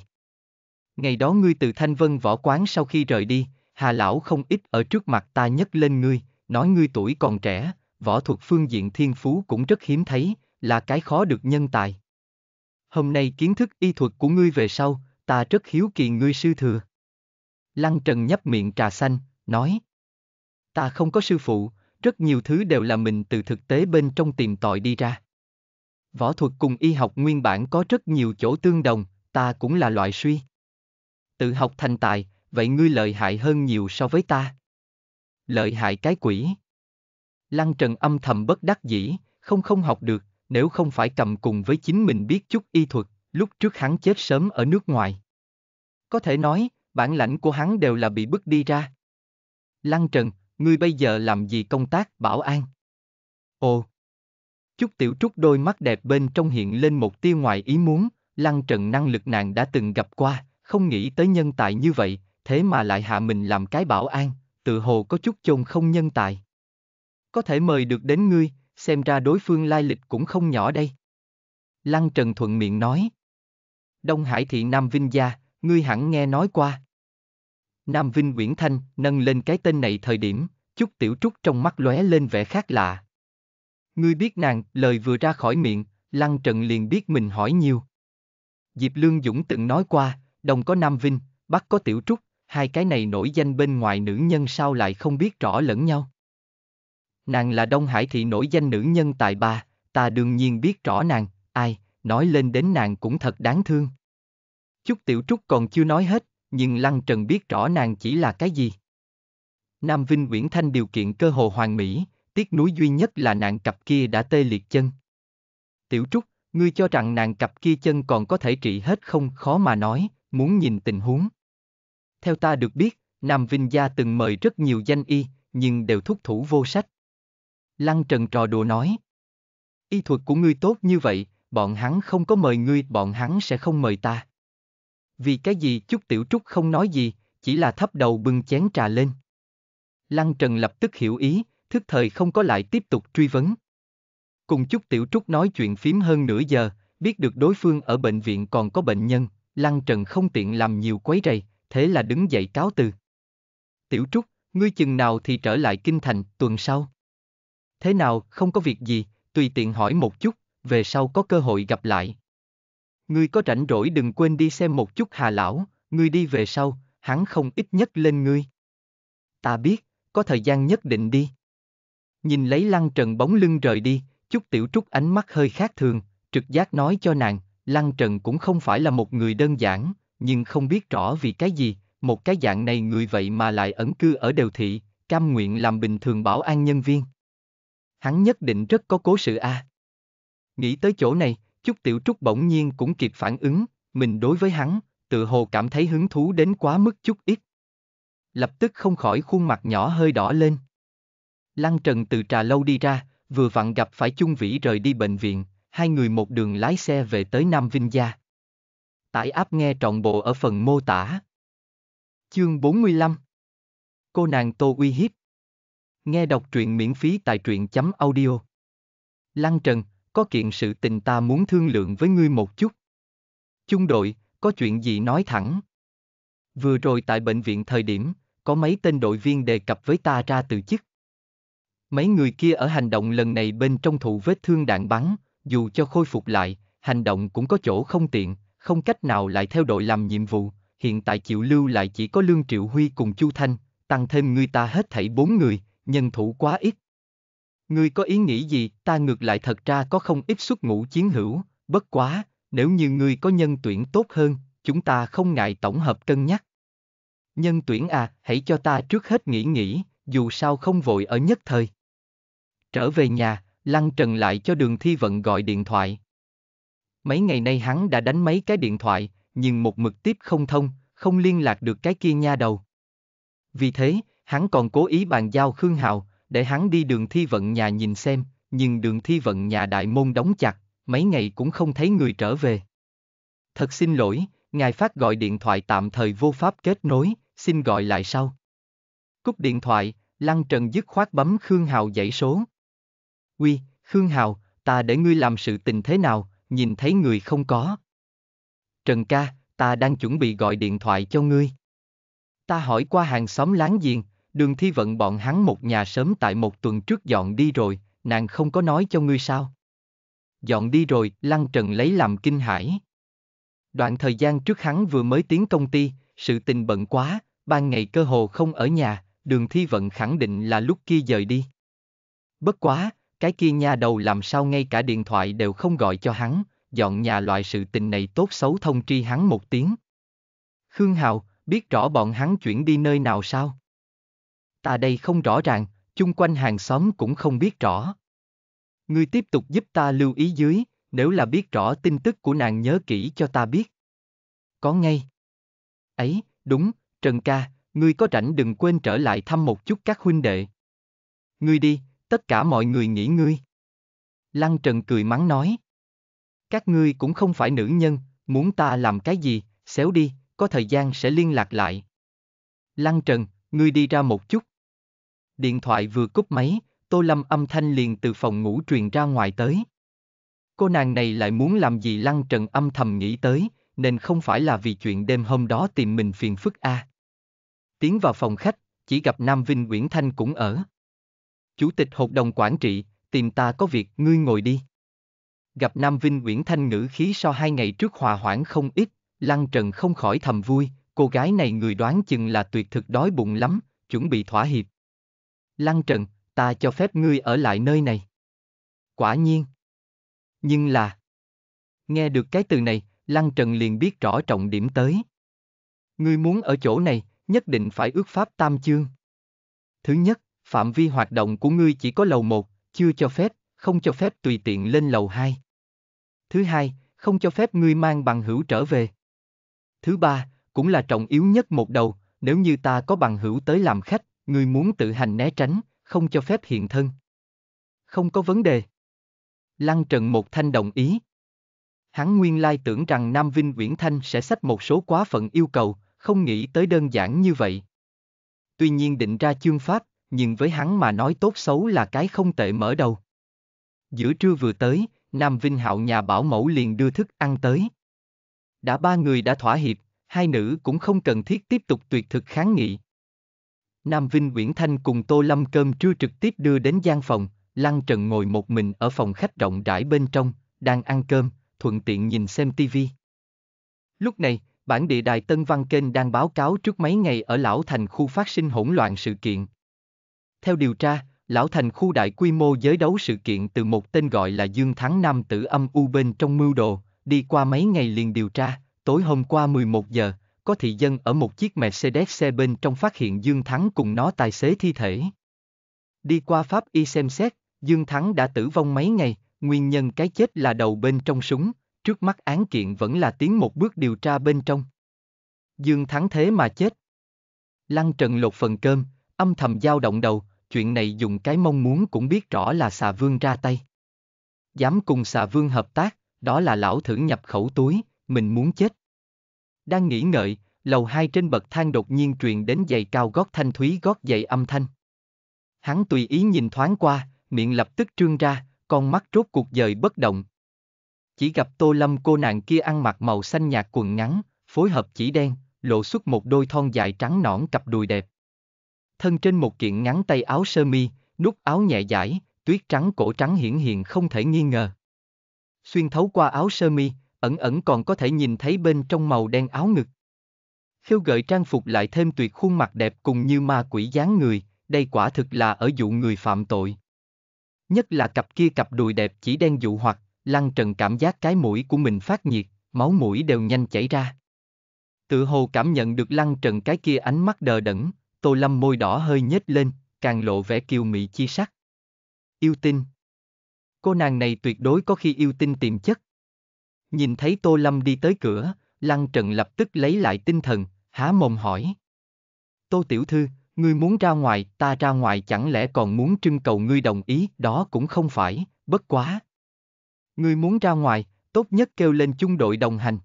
Ngày đó ngươi từ Thanh Vân võ quán sau khi rời đi, Hà Lão không ít ở trước mặt ta nhấc lên ngươi, nói ngươi tuổi còn trẻ, võ thuật phương diện thiên phú cũng rất hiếm thấy, là cái khó được nhân tài. Hôm nay kiến thức y thuật của ngươi về sau, ta rất hiếu kỳ ngươi sư thừa. Lăng Trần nhấp miệng trà xanh, nói. Ta không có sư phụ, rất nhiều thứ đều là mình từ thực tế bên trong tìm tòi đi ra. Võ thuật cùng y học nguyên bản có rất nhiều chỗ tương đồng, ta cũng là loại suy. Tự học thành tài, vậy ngươi lợi hại hơn nhiều so với ta. Lợi hại cái quỷ. Lăng Trần âm thầm bất đắc dĩ, không không học được, nếu không phải cầm cùng với chính mình biết chút y thuật, lúc trước hắn chết sớm ở nước ngoài. Có thể nói, bản lãnh của hắn đều là bị bức đi ra. Lăng Trần, ngươi bây giờ làm gì công tác bảo an? Ồ, Chúc tiểu trúc đôi mắt đẹp bên trong hiện lên một tia ngoài ý muốn, lăng trần năng lực nàng đã từng gặp qua, không nghĩ tới nhân tài như vậy, thế mà lại hạ mình làm cái bảo an, tự hồ có chút chôn không nhân tài. Có thể mời được đến ngươi, xem ra đối phương lai lịch cũng không nhỏ đây. Lăng Trần thuận miệng nói. Đông Hải thị Nam Vinh gia, ngươi hẳn nghe nói qua. Nam Vinh Uyển Thanh nâng lên cái tên này thời điểm, chút tiểu trúc trong mắt lóe lên vẻ khác lạ, Ngươi biết nàng, lời vừa ra khỏi miệng, Lăng Trần liền biết mình hỏi nhiều. Diệp Lương Dũng từng nói qua, đồng có Nam Vinh, bắc có Tiểu Trúc, hai cái này nổi danh bên ngoài nữ nhân sao lại không biết rõ lẫn nhau. Nàng là Đông Hải thị nổi danh nữ nhân tài ba, ta đương nhiên biết rõ nàng, ai, nói lên đến nàng cũng thật đáng thương. Chúc Tiểu Trúc còn chưa nói hết, nhưng Lăng Trần biết rõ nàng chỉ là cái gì. Nam Vinh Nguyễn Thanh điều kiện cơ hồ hoàn mỹ, tiếc nuối duy nhất là nạn cặp kia đã tê liệt chân. Tiểu Trúc, ngươi cho rằng nàng cặp kia chân còn có thể trị hết không khó mà nói, muốn nhìn tình huống. Theo ta được biết, Nam Vinh Gia từng mời rất nhiều danh y, nhưng đều thúc thủ vô sách. Lăng Trần trò đùa nói. Y thuật của ngươi tốt như vậy, bọn hắn không có mời ngươi, bọn hắn sẽ không mời ta. Vì cái gì Chúc tiểu trúc không nói gì, chỉ là thấp đầu bưng chén trà lên. Lăng Trần lập tức hiểu ý, thức thời không có lại tiếp tục truy vấn. Cùng chút tiểu trúc nói chuyện phím hơn nửa giờ, biết được đối phương ở bệnh viện còn có bệnh nhân, lăng trần không tiện làm nhiều quấy rầy, thế là đứng dậy cáo từ. Tiểu trúc, ngươi chừng nào thì trở lại kinh thành, tuần sau. Thế nào, không có việc gì, tùy tiện hỏi một chút, về sau có cơ hội gặp lại. Ngươi có rảnh rỗi đừng quên đi xem một chút hà lão, ngươi đi về sau, hắn không ít nhất lên ngươi. Ta biết, có thời gian nhất định đi. Nhìn lấy lăng trần bóng lưng rời đi, chút tiểu trúc ánh mắt hơi khác thường, trực giác nói cho nàng, lăng trần cũng không phải là một người đơn giản, nhưng không biết rõ vì cái gì, một cái dạng này người vậy mà lại ẩn cư ở đều thị, cam nguyện làm bình thường bảo an nhân viên. Hắn nhất định rất có cố sự a. À. Nghĩ tới chỗ này, chút tiểu trúc bỗng nhiên cũng kịp phản ứng, mình đối với hắn, tự hồ cảm thấy hứng thú đến quá mức chút ít. Lập tức không khỏi khuôn mặt nhỏ hơi đỏ lên. Lăng Trần từ trà lâu đi ra, vừa vặn gặp phải Chung Vĩ rời đi bệnh viện, hai người một đường lái xe về tới Nam Vinh Gia. Tải áp nghe trọn bộ ở phần mô tả. Chương 45 Cô nàng Tô Uy Hiếp Nghe đọc truyện miễn phí tại truyện chấm audio. Lăng Trần, có kiện sự tình ta muốn thương lượng với ngươi một chút. Chung đội, có chuyện gì nói thẳng. Vừa rồi tại bệnh viện thời điểm, có mấy tên đội viên đề cập với ta ra từ chức. Mấy người kia ở hành động lần này bên trong thụ vết thương đạn bắn, dù cho khôi phục lại, hành động cũng có chỗ không tiện, không cách nào lại theo đội làm nhiệm vụ, hiện tại chịu lưu lại chỉ có Lương Triệu Huy cùng Chu Thanh, tăng thêm người ta hết thảy bốn người, nhân thủ quá ít. Ngươi có ý nghĩ gì, ta ngược lại thật ra có không ít xuất ngũ chiến hữu, bất quá, nếu như ngươi có nhân tuyển tốt hơn, chúng ta không ngại tổng hợp cân nhắc. Nhân tuyển à, hãy cho ta trước hết nghĩ nghĩ, dù sao không vội ở nhất thời. Trở về nhà, Lăng Trần lại cho đường thi vận gọi điện thoại. Mấy ngày nay hắn đã đánh mấy cái điện thoại, nhưng một mực tiếp không thông, không liên lạc được cái kia nha đầu. Vì thế, hắn còn cố ý bàn giao Khương hào, để hắn đi đường thi vận nhà nhìn xem, nhưng đường thi vận nhà đại môn đóng chặt, mấy ngày cũng không thấy người trở về. Thật xin lỗi, ngài phát gọi điện thoại tạm thời vô pháp kết nối, xin gọi lại sau. Cúp điện thoại, Lăng Trần dứt khoát bấm Khương hào dãy số. Uy, Khương Hào, ta để ngươi làm sự tình thế nào, nhìn thấy người không có. Trần ca, ta đang chuẩn bị gọi điện thoại cho ngươi. Ta hỏi qua hàng xóm láng giềng, đường thi vận bọn hắn một nhà sớm tại một tuần trước dọn đi rồi, nàng không có nói cho ngươi sao. Dọn đi rồi, Lăng Trần lấy làm kinh hãi. Đoạn thời gian trước hắn vừa mới tiến công ty, sự tình bận quá, ban ngày cơ hồ không ở nhà, đường thi vận khẳng định là lúc kia rời đi. Bất quá, cái kia nha đầu làm sao ngay cả điện thoại đều không gọi cho hắn, dọn nhà loại sự tình này tốt xấu thông tri hắn một tiếng. Khương Hào, biết rõ bọn hắn chuyển đi nơi nào sao? Ta đây không rõ ràng, chung quanh hàng xóm cũng không biết rõ. Ngươi tiếp tục giúp ta lưu ý dưới, nếu là biết rõ tin tức của nàng nhớ kỹ cho ta biết. Có ngay. Ấy, đúng, Trần ca, ngươi có rảnh đừng quên trở lại thăm một chút các huynh đệ. Ngươi đi, tất cả mọi người nghĩ ngươi. Lăng Trần cười mắng nói. Các ngươi cũng không phải nữ nhân, muốn ta làm cái gì, xéo đi, có thời gian sẽ liên lạc lại. Lăng Trần, ngươi đi ra một chút. Điện thoại vừa cúp máy, Tô Lâm âm thanh liền từ phòng ngủ truyền ra ngoài tới. Cô nàng này lại muốn làm gì Lăng Trần âm thầm nghĩ tới, nên không phải là vì chuyện đêm hôm đó tìm mình phiền phức a. À. Tiến vào phòng khách, chỉ gặp Nam Vinh Nguyễn Thanh cũng ở chủ tịch hội đồng quản trị, tìm ta có việc, ngươi ngồi đi. Gặp Nam Vinh Nguyễn Thanh ngữ khí so hai ngày trước hòa hoãn không ít, Lăng Trần không khỏi thầm vui, cô gái này người đoán chừng là tuyệt thực đói bụng lắm, chuẩn bị thỏa hiệp. Lăng Trần, ta cho phép ngươi ở lại nơi này. Quả nhiên. Nhưng là... Nghe được cái từ này, Lăng Trần liền biết rõ trọng điểm tới. Ngươi muốn ở chỗ này, nhất định phải ước pháp tam chương. Thứ nhất, phạm vi hoạt động của ngươi chỉ có lầu 1, chưa cho phép, không cho phép tùy tiện lên lầu 2. Thứ hai, không cho phép ngươi mang bằng hữu trở về. Thứ ba, cũng là trọng yếu nhất một đầu, nếu như ta có bằng hữu tới làm khách, ngươi muốn tự hành né tránh, không cho phép hiện thân. Không có vấn đề. Lăng Trần một thanh đồng ý. Hắn nguyên lai tưởng rằng Nam Vinh Uyển Thanh sẽ sách một số quá phận yêu cầu, không nghĩ tới đơn giản như vậy. Tuy nhiên định ra chương pháp, nhưng với hắn mà nói tốt xấu là cái không tệ mở đầu. Giữa trưa vừa tới, Nam Vinh Hạo nhà bảo mẫu liền đưa thức ăn tới. Đã ba người đã thỏa hiệp, hai nữ cũng không cần thiết tiếp tục tuyệt thực kháng nghị. Nam Vinh Nguyễn Thanh cùng Tô Lâm cơm trưa trực tiếp đưa đến gian phòng, Lăng Trần ngồi một mình ở phòng khách rộng rãi bên trong, đang ăn cơm, thuận tiện nhìn xem TV. Lúc này, bản địa đài Tân Văn Kênh đang báo cáo trước mấy ngày ở Lão Thành khu phát sinh hỗn loạn sự kiện, theo điều tra, lão thành khu đại quy mô giới đấu sự kiện từ một tên gọi là Dương Thắng Nam tử âm u bên trong mưu đồ, đi qua mấy ngày liền điều tra, tối hôm qua 11 giờ, có thị dân ở một chiếc Mercedes xe bên trong phát hiện Dương Thắng cùng nó tài xế thi thể. Đi qua Pháp y xem xét, Dương Thắng đã tử vong mấy ngày, nguyên nhân cái chết là đầu bên trong súng, trước mắt án kiện vẫn là tiến một bước điều tra bên trong. Dương Thắng thế mà chết. Lăng Trần lột phần cơm, âm thầm dao động đầu, chuyện này dùng cái mong muốn cũng biết rõ là xà vương ra tay. Dám cùng xà vương hợp tác, đó là lão thử nhập khẩu túi, mình muốn chết. Đang nghĩ ngợi, lầu hai trên bậc thang đột nhiên truyền đến giày cao gót thanh thúy gót giày âm thanh. Hắn tùy ý nhìn thoáng qua, miệng lập tức trương ra, con mắt rốt cuộc dời bất động. Chỉ gặp tô lâm cô nàng kia ăn mặc màu xanh nhạt quần ngắn, phối hợp chỉ đen, lộ xuất một đôi thon dài trắng nõn cặp đùi đẹp, thân trên một kiện ngắn tay áo sơ mi, nút áo nhẹ giải, tuyết trắng cổ trắng hiển hiện không thể nghi ngờ. Xuyên thấu qua áo sơ mi, ẩn ẩn còn có thể nhìn thấy bên trong màu đen áo ngực. Khêu gợi trang phục lại thêm tuyệt khuôn mặt đẹp cùng như ma quỷ dáng người, đây quả thực là ở dụ người phạm tội. Nhất là cặp kia cặp đùi đẹp chỉ đen dụ hoặc, lăng trần cảm giác cái mũi của mình phát nhiệt, máu mũi đều nhanh chảy ra. Tự hồ cảm nhận được lăng trần cái kia ánh mắt đờ đẫn, Tô Lâm môi đỏ hơi nhếch lên, càng lộ vẻ kiều mị chi sắc. Yêu tinh. Cô nàng này tuyệt đối có khi yêu tinh tiềm chất. Nhìn thấy Tô Lâm đi tới cửa, Lăng Trần lập tức lấy lại tinh thần, há mồm hỏi. Tô Tiểu Thư, ngươi muốn ra ngoài, ta ra ngoài chẳng lẽ còn muốn trưng cầu ngươi đồng ý, đó cũng không phải, bất quá. Ngươi muốn ra ngoài, tốt nhất kêu lên chung đội đồng hành.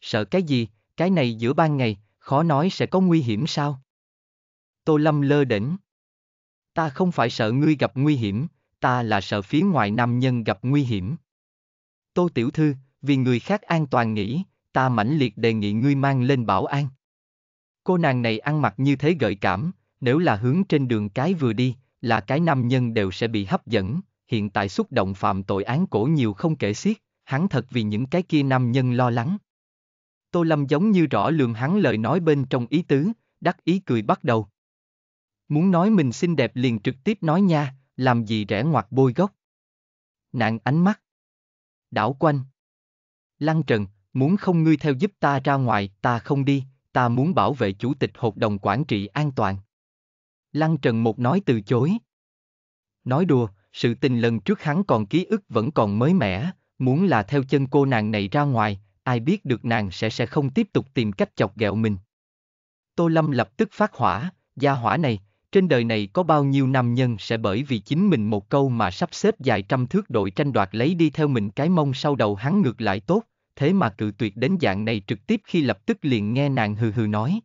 Sợ cái gì, cái này giữa ban ngày, khó nói sẽ có nguy hiểm sao? Tô Lâm lơ đỉnh. Ta không phải sợ ngươi gặp nguy hiểm, ta là sợ phía ngoài nam nhân gặp nguy hiểm. Tô Tiểu Thư, vì người khác an toàn nghĩ, ta mãnh liệt đề nghị ngươi mang lên bảo an. Cô nàng này ăn mặc như thế gợi cảm, nếu là hướng trên đường cái vừa đi, là cái nam nhân đều sẽ bị hấp dẫn, hiện tại xúc động phạm tội án cổ nhiều không kể xiết, hắn thật vì những cái kia nam nhân lo lắng. Tô Lâm giống như rõ lường hắn lời nói bên trong ý tứ, đắc ý cười bắt đầu. Muốn nói mình xinh đẹp liền trực tiếp nói nha, làm gì rẻ ngoặt bôi gốc. Nạn ánh mắt. Đảo quanh. Lăng trần, muốn không ngươi theo giúp ta ra ngoài, ta không đi, ta muốn bảo vệ chủ tịch hội đồng quản trị an toàn. Lăng trần một nói từ chối. Nói đùa, sự tình lần trước hắn còn ký ức vẫn còn mới mẻ, muốn là theo chân cô nàng này ra ngoài, ai biết được nàng sẽ sẽ không tiếp tục tìm cách chọc ghẹo mình. Tô Lâm lập tức phát hỏa, gia hỏa này, trên đời này có bao nhiêu nam nhân sẽ bởi vì chính mình một câu mà sắp xếp dài trăm thước đội tranh đoạt lấy đi theo mình cái mông sau đầu hắn ngược lại tốt, thế mà cự tuyệt đến dạng này trực tiếp khi lập tức liền nghe nàng hừ hừ nói.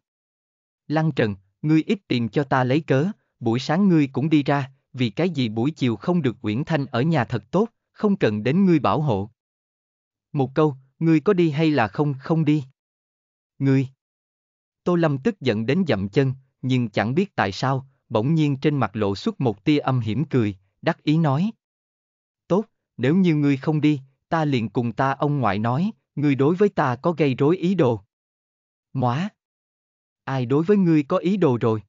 Lăng Trần, ngươi ít tìm cho ta lấy cớ, buổi sáng ngươi cũng đi ra, vì cái gì buổi chiều không được Uyển Thanh ở nhà thật tốt, không cần đến ngươi bảo hộ. Một câu, ngươi có đi hay là không, không đi. Ngươi. Tô Lâm tức giận đến dậm chân, nhưng chẳng biết tại sao, bỗng nhiên trên mặt lộ xuất một tia âm hiểm cười, đắc ý nói. Tốt, nếu như ngươi không đi, ta liền cùng ta ông ngoại nói, ngươi đối với ta có gây rối ý đồ. Móa! Ai đối với ngươi có ý đồ rồi?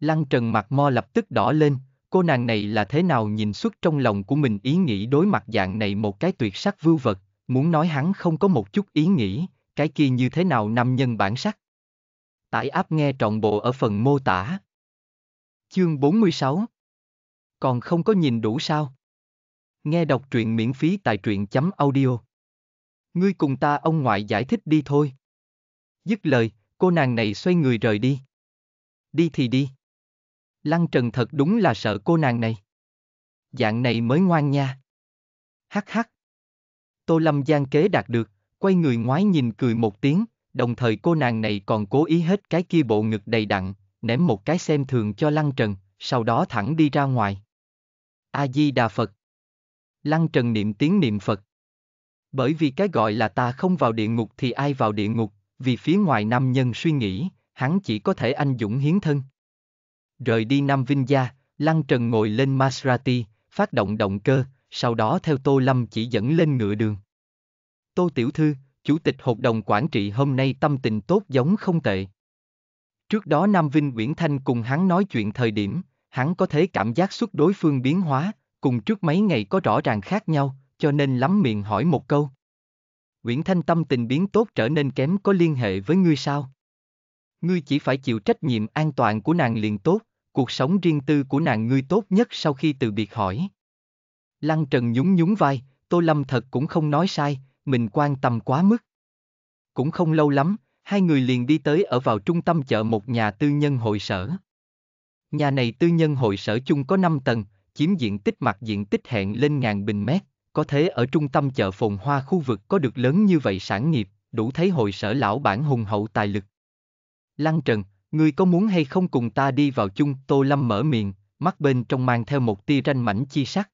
Lăng trần mặt mo lập tức đỏ lên, cô nàng này là thế nào nhìn xuất trong lòng của mình ý nghĩ đối mặt dạng này một cái tuyệt sắc vưu vật, muốn nói hắn không có một chút ý nghĩ, cái kia như thế nào nam nhân bản sắc. Tải áp nghe trọn bộ ở phần mô tả. Chương 46 Còn không có nhìn đủ sao? Nghe đọc truyện miễn phí tại truyện.audio Chấm Ngươi cùng ta ông ngoại giải thích đi thôi. Dứt lời, cô nàng này xoay người rời đi. Đi thì đi. Lăng Trần thật đúng là sợ cô nàng này. Dạng này mới ngoan nha. Hắc hắc. Tô Lâm Giang kế đạt được, quay người ngoái nhìn cười một tiếng, đồng thời cô nàng này còn cố ý hết cái kia bộ ngực đầy đặn, ném một cái xem thường cho Lăng Trần, sau đó thẳng đi ra ngoài. A-di-đà Phật Lăng Trần niệm tiếng niệm Phật. Bởi vì cái gọi là ta không vào địa ngục thì ai vào địa ngục, vì phía ngoài nam nhân suy nghĩ, hắn chỉ có thể anh dũng hiến thân. Rời đi Nam Vinh Gia, Lăng Trần ngồi lên Maserati, phát động động cơ, sau đó theo Tô Lâm chỉ dẫn lên ngựa đường. Tô Tiểu Thư, Chủ tịch Hội đồng Quản trị hôm nay tâm tình tốt giống không tệ. Trước đó Nam Vinh Nguyễn Thanh cùng hắn nói chuyện thời điểm, hắn có thể cảm giác xuất đối phương biến hóa, cùng trước mấy ngày có rõ ràng khác nhau, cho nên lắm miệng hỏi một câu. Nguyễn Thanh tâm tình biến tốt trở nên kém có liên hệ với ngươi sao? Ngươi chỉ phải chịu trách nhiệm an toàn của nàng liền tốt, cuộc sống riêng tư của nàng ngươi tốt nhất sau khi từ biệt hỏi. Lăng Trần nhún nhún vai, Tô Lâm thật cũng không nói sai, mình quan tâm quá mức. Cũng không lâu lắm, hai người liền đi tới ở vào trung tâm chợ một nhà tư nhân hội sở. Nhà này tư nhân hội sở chung có 5 tầng, chiếm diện tích mặt diện tích hẹn lên ngàn bình mét, có thế ở trung tâm chợ phồn hoa khu vực có được lớn như vậy sản nghiệp, đủ thấy hội sở lão bản hùng hậu tài lực. Lăng Trần, ngươi có muốn hay không cùng ta đi vào chung, Tô Lâm mở miệng, mắt bên trong mang theo một tia ranh mảnh chi sắc.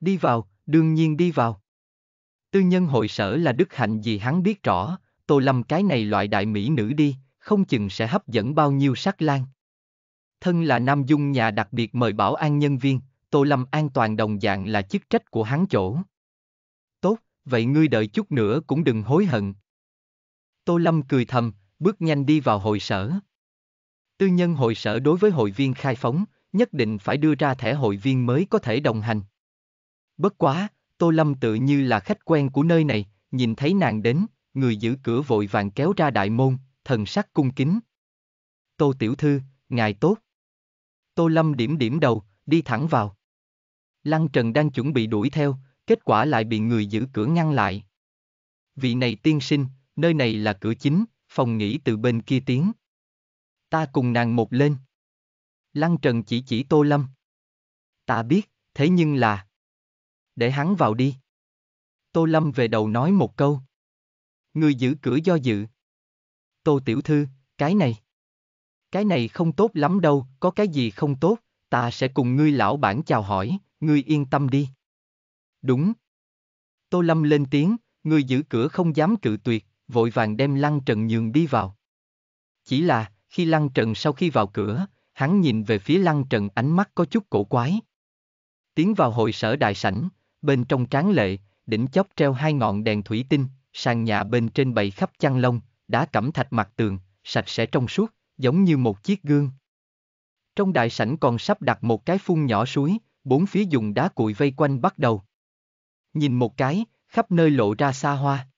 Đi vào, đương nhiên đi vào. Tư nhân hội sở là đức hạnh gì hắn biết rõ, Tô Lâm cái này loại đại mỹ nữ đi, không chừng sẽ hấp dẫn bao nhiêu sắc lang. Thân là Nam Dung nhà đặc biệt mời bảo an nhân viên, Tô Lâm an toàn đồng dạng là chức trách của hắn chỗ. Tốt, vậy ngươi đợi chút nữa cũng đừng hối hận. Tô Lâm cười thầm, bước nhanh đi vào hội sở. Tư nhân hội sở đối với hội viên khai phóng, nhất định phải đưa ra thẻ hội viên mới có thể đồng hành. Bất quá, Tô Lâm tự như là khách quen của nơi này, nhìn thấy nàng đến, người giữ cửa vội vàng kéo ra đại môn, thần sắc cung kính. Tô tiểu thư, ngài tốt. Tô Lâm điểm điểm đầu, đi thẳng vào. Lăng Trần đang chuẩn bị đuổi theo, kết quả lại bị người giữ cửa ngăn lại. Vị này tiên sinh, nơi này là cửa chính, phòng nghỉ từ bên kia tiến. Ta cùng nàng một lên. Lăng Trần chỉ chỉ Tô Lâm. Ta biết, thế nhưng là... Để hắn vào đi. Tô Lâm về đầu nói một câu người giữ cửa do dự. Tô Tiểu Thư, cái này. Cái này không tốt lắm đâu, có cái gì không tốt, ta sẽ cùng ngươi lão bản chào hỏi, ngươi yên tâm đi. Đúng. Tô Lâm lên tiếng, người giữ cửa không dám cự tuyệt, vội vàng đem Lăng Trần nhường đi vào. Chỉ là, khi Lăng Trần sau khi vào cửa, hắn nhìn về phía Lăng Trần ánh mắt có chút cổ quái. Tiến vào hội sở đại sảnh, bên trong tráng lệ, đỉnh chóp treo hai ngọn đèn thủy tinh, sàn nhà bên trên bày khắp chăn lông, đá cẩm thạch mặt tường, sạch sẽ trong suốt, giống như một chiếc gương. Trong đại sảnh còn sắp đặt một cái phun nhỏ suối, bốn phía dùng đá cuội vây quanh bắt đầu. Nhìn một cái, khắp nơi lộ ra xa hoa.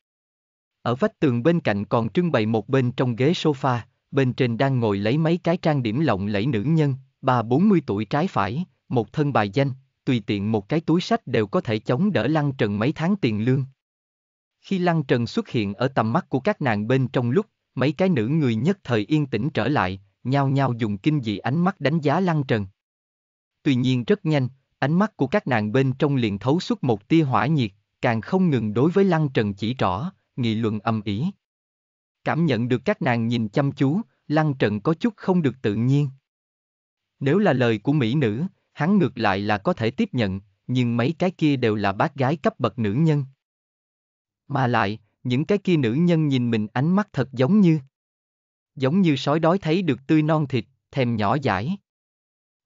Ở vách tường bên cạnh còn trưng bày một bên trong ghế sofa, bên trên đang ngồi lấy mấy cái trang điểm lộng lẫy nữ nhân, bà mươi tuổi trái phải, một thân bài danh, tùy tiện một cái túi sách đều có thể chống đỡ lăn trần mấy tháng tiền lương. Khi Lăng Trần xuất hiện ở tầm mắt của các nàng bên trong lúc, mấy cái nữ người nhất thời yên tĩnh trở lại, nhao nhao dùng kinh dị ánh mắt đánh giá Lăng Trần. Tuy nhiên rất nhanh, ánh mắt của các nàng bên trong liền thấu suốt một tia hỏa nhiệt, càng không ngừng đối với Lăng Trần chỉ rõ, nghị luận âm ỉ. Cảm nhận được các nàng nhìn chăm chú, Lăng Trần có chút không được tự nhiên. Nếu là lời của mỹ nữ, hắn ngược lại là có thể tiếp nhận, nhưng mấy cái kia đều là bác gái cấp bậc nữ nhân. Mà lại, những cái kia nữ nhân nhìn mình ánh mắt thật giống như giống như sói đói thấy được tươi non thịt, thèm nhỏ dãi.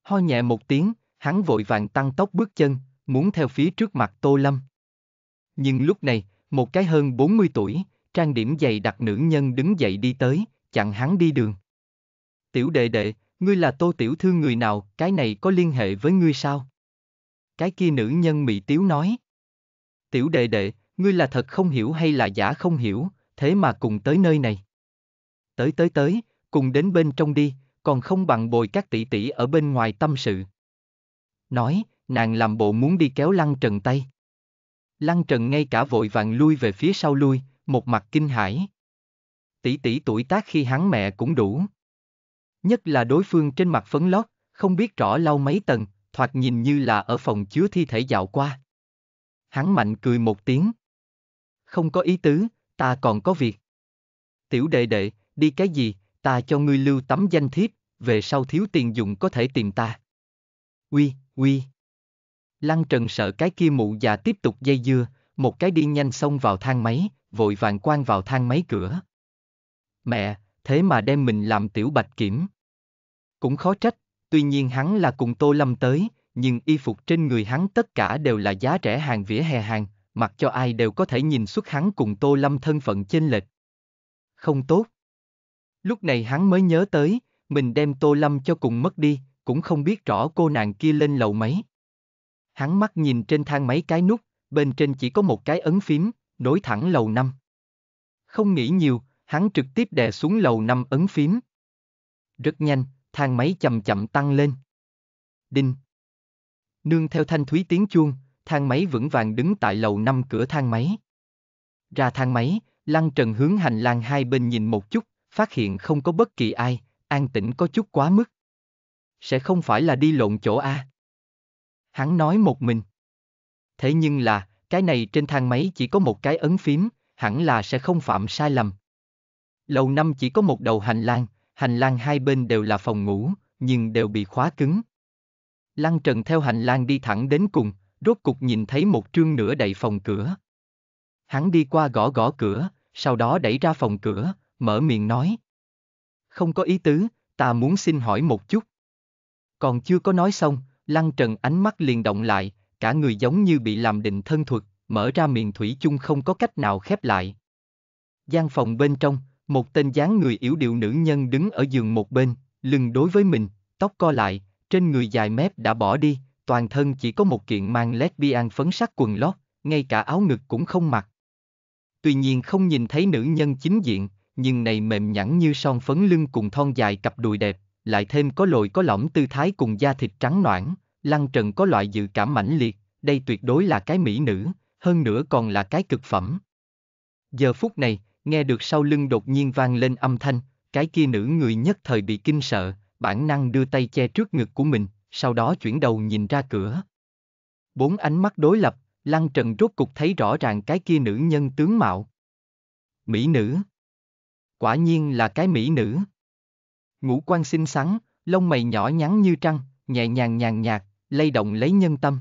Ho nhẹ một tiếng, hắn vội vàng tăng tốc bước chân, muốn theo phía trước mặt Tô Lâm. Nhưng lúc này, một cái hơn 40 tuổi, trang điểm dày đặc nữ nhân đứng dậy đi tới, chặn hắn đi đường. Tiểu đệ đệ, ngươi là tô tiểu thư người nào, cái này có liên hệ với ngươi sao? Cái kia nữ nhân mị tiếu nói. Tiểu đệ đệ, Ngươi là thật không hiểu hay là giả không hiểu, thế mà cùng tới nơi này. Tới tới tới, cùng đến bên trong đi, còn không bằng bồi các tỷ tỷ ở bên ngoài tâm sự. Nói, nàng làm bộ muốn đi kéo Lăng Trần tay. Lăng Trần ngay cả vội vàng lui về phía sau lui, một mặt kinh hãi. Tỷ tỷ tuổi tác khi hắn mẹ cũng đủ. Nhất là đối phương trên mặt phấn lót, không biết rõ lau mấy tầng, thoạt nhìn như là ở phòng chứa thi thể dạo qua. Hắn mạnh cười một tiếng không có ý tứ, ta còn có việc. Tiểu đệ đệ, đi cái gì, ta cho ngươi lưu tấm danh thiếp, về sau thiếu tiền dùng có thể tìm ta. Uy, uy. Lăng Trần sợ cái kia mụ già tiếp tục dây dưa, một cái đi nhanh xông vào thang máy, vội vàng quan vào thang máy cửa. Mẹ, thế mà đem mình làm tiểu bạch kiểm. Cũng khó trách, tuy nhiên hắn là cùng Tô Lâm tới, nhưng y phục trên người hắn tất cả đều là giá rẻ hàng vỉa hè hàng, mặc cho ai đều có thể nhìn xuất hắn cùng Tô Lâm thân phận chênh lệch. Không tốt. Lúc này hắn mới nhớ tới, mình đem Tô Lâm cho cùng mất đi, cũng không biết rõ cô nàng kia lên lầu mấy. Hắn mắt nhìn trên thang máy cái nút, bên trên chỉ có một cái ấn phím, nối thẳng lầu năm. Không nghĩ nhiều, hắn trực tiếp đè xuống lầu năm ấn phím. Rất nhanh, thang máy chậm chậm tăng lên. Đinh. Nương theo thanh thúy tiếng chuông, thang máy vững vàng đứng tại lầu năm cửa thang máy. Ra thang máy, Lăng Trần hướng hành lang hai bên nhìn một chút, phát hiện không có bất kỳ ai, an tĩnh có chút quá mức. Sẽ không phải là đi lộn chỗ a. Hắn nói một mình. Thế nhưng là, cái này trên thang máy chỉ có một cái ấn phím, hẳn là sẽ không phạm sai lầm. Lầu năm chỉ có một đầu hành lang, hành lang hai bên đều là phòng ngủ, nhưng đều bị khóa cứng. Lăng Trần theo hành lang đi thẳng đến cùng, rốt cục nhìn thấy một trương nửa đầy phòng cửa. Hắn đi qua gõ gõ cửa, sau đó đẩy ra phòng cửa, mở miệng nói. Không có ý tứ, ta muốn xin hỏi một chút. Còn chưa có nói xong, Lăng Trần ánh mắt liền động lại, cả người giống như bị làm định thân thuật, mở ra miệng thủy chung không có cách nào khép lại. gian phòng bên trong, một tên dáng người yếu điệu nữ nhân đứng ở giường một bên, lưng đối với mình, tóc co lại, trên người dài mép đã bỏ đi, toàn thân chỉ có một kiện mang lesbian phấn sắc quần lót, ngay cả áo ngực cũng không mặc. Tuy nhiên không nhìn thấy nữ nhân chính diện, nhưng này mềm nhẵn như son phấn lưng cùng thon dài cặp đùi đẹp, lại thêm có lồi có lõm tư thái cùng da thịt trắng noãn, Lăng Trần có loại dự cảm mãnh liệt, đây tuyệt đối là cái mỹ nữ, hơn nữa còn là cái cực phẩm. Giờ phút này, nghe được sau lưng đột nhiên vang lên âm thanh, cái kia nữ người nhất thời bị kinh sợ, bản năng đưa tay che trước ngực của mình, sau đó chuyển đầu nhìn ra cửa. Bốn ánh mắt đối lập, Lăng Trần rốt cục thấy rõ ràng cái kia nữ nhân tướng mạo. Mỹ nữ. Quả nhiên là cái mỹ nữ. Ngũ quan xinh xắn, lông mày nhỏ nhắn như trăng, nhẹ nhàng nhàn nhạt, lay động lấy nhân tâm.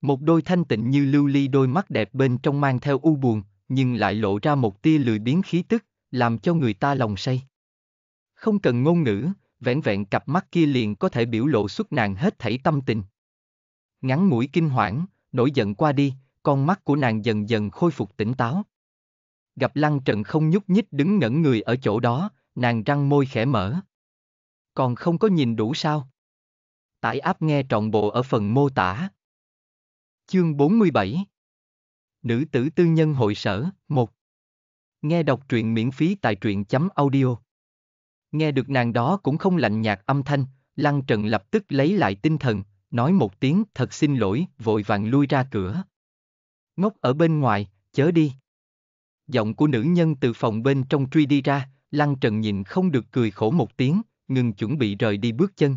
Một đôi thanh tịnh như lưu ly đôi mắt đẹp bên trong mang theo u buồn, nhưng lại lộ ra một tia lười biến khí tức, làm cho người ta lòng say. Không cần ngôn ngữ, vẻn vẹn cặp mắt kia liền có thể biểu lộ xuất nàng hết thảy tâm tình. Ngắn mũi kinh hoảng, nổi giận qua đi, con mắt của nàng dần dần khôi phục tỉnh táo. Gặp lăng trận không nhúc nhích đứng ngẩn người ở chỗ đó, nàng răng môi khẽ mở. Còn không có nhìn đủ sao? Tải áp nghe trọn bộ ở phần mô tả. Chương 47 Nữ tử tư nhân hội sở 1 Nghe đọc truyện miễn phí tại truyện chấm audio Nghe được nàng đó cũng không lạnh nhạt âm thanh, Lăng Trần lập tức lấy lại tinh thần, nói một tiếng thật xin lỗi, vội vàng lui ra cửa. Ngốc ở bên ngoài, chớ đi. Giọng của nữ nhân từ phòng bên trong truy đi ra, Lăng Trần nhìn không được cười khổ một tiếng, ngừng chuẩn bị rời đi bước chân.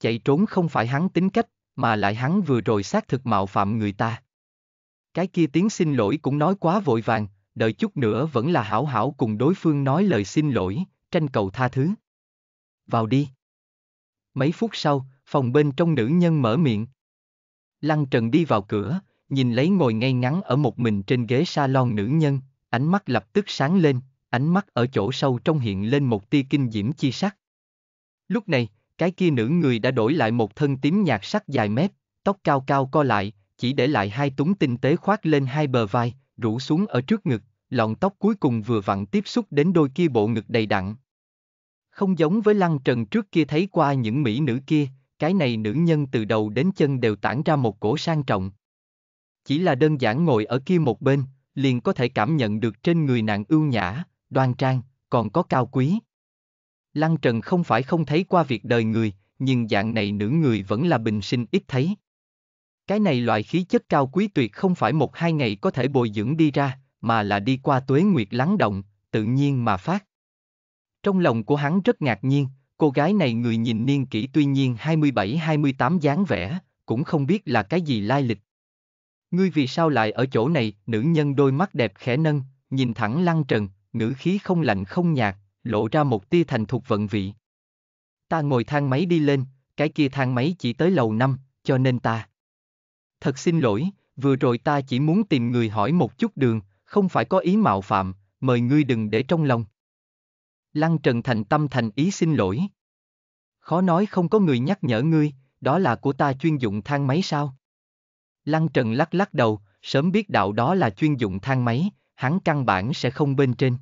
Chạy trốn không phải hắn tính cách, mà lại hắn vừa rồi xác thực mạo phạm người ta. Cái kia tiếng xin lỗi cũng nói quá vội vàng, đợi chút nữa vẫn là hảo hảo cùng đối phương nói lời xin lỗi, tranh cầu tha thứ. Vào đi. Mấy phút sau, phòng bên trong nữ nhân mở miệng. Lăng Trần đi vào cửa, nhìn lấy ngồi ngay ngắn ở một mình trên ghế salon nữ nhân, ánh mắt lập tức sáng lên, ánh mắt ở chỗ sâu trong hiện lên một tia kinh diễm chi sắc. Lúc này, cái kia nữ người đã đổi lại một thân tím nhạt sắc dài mép, tóc cao cao co lại, chỉ để lại hai túng tinh tế khoác lên hai bờ vai, rủ xuống ở trước ngực, lọn tóc cuối cùng vừa vặn tiếp xúc đến đôi kia bộ ngực đầy đặn. Không giống với lăng trần trước kia thấy qua những mỹ nữ kia, cái này nữ nhân từ đầu đến chân đều tản ra một cổ sang trọng. Chỉ là đơn giản ngồi ở kia một bên, liền có thể cảm nhận được trên người nàng ưu nhã, đoan trang, còn có cao quý. Lăng Trần không phải không thấy qua việc đời người, nhưng dạng này nữ người vẫn là bình sinh ít thấy. Cái này loại khí chất cao quý tuyệt không phải một hai ngày có thể bồi dưỡng đi ra, mà là đi qua tuế nguyệt lắng động, tự nhiên mà phát. Trong lòng của hắn rất ngạc nhiên, cô gái này người nhìn niên kỹ tuy nhiên 27-28 dáng vẻ, cũng không biết là cái gì lai lịch. Ngươi vì sao lại ở chỗ này, nữ nhân đôi mắt đẹp khẽ nâng, nhìn thẳng lăng trần, ngữ khí không lạnh không nhạt, lộ ra một tia thành thục vận vị. Ta ngồi thang máy đi lên, cái kia thang máy chỉ tới lầu năm, cho nên ta. Thật xin lỗi, vừa rồi ta chỉ muốn tìm người hỏi một chút đường, không phải có ý mạo phạm, mời ngươi đừng để trong lòng. Lăng Trần thành tâm thành ý xin lỗi. Khó nói không có người nhắc nhở ngươi, đó là của ta chuyên dụng thang máy sao? Lăng Trần lắc lắc đầu, sớm biết đạo đó là chuyên dụng thang máy, hắn căn bản sẽ không bên trên.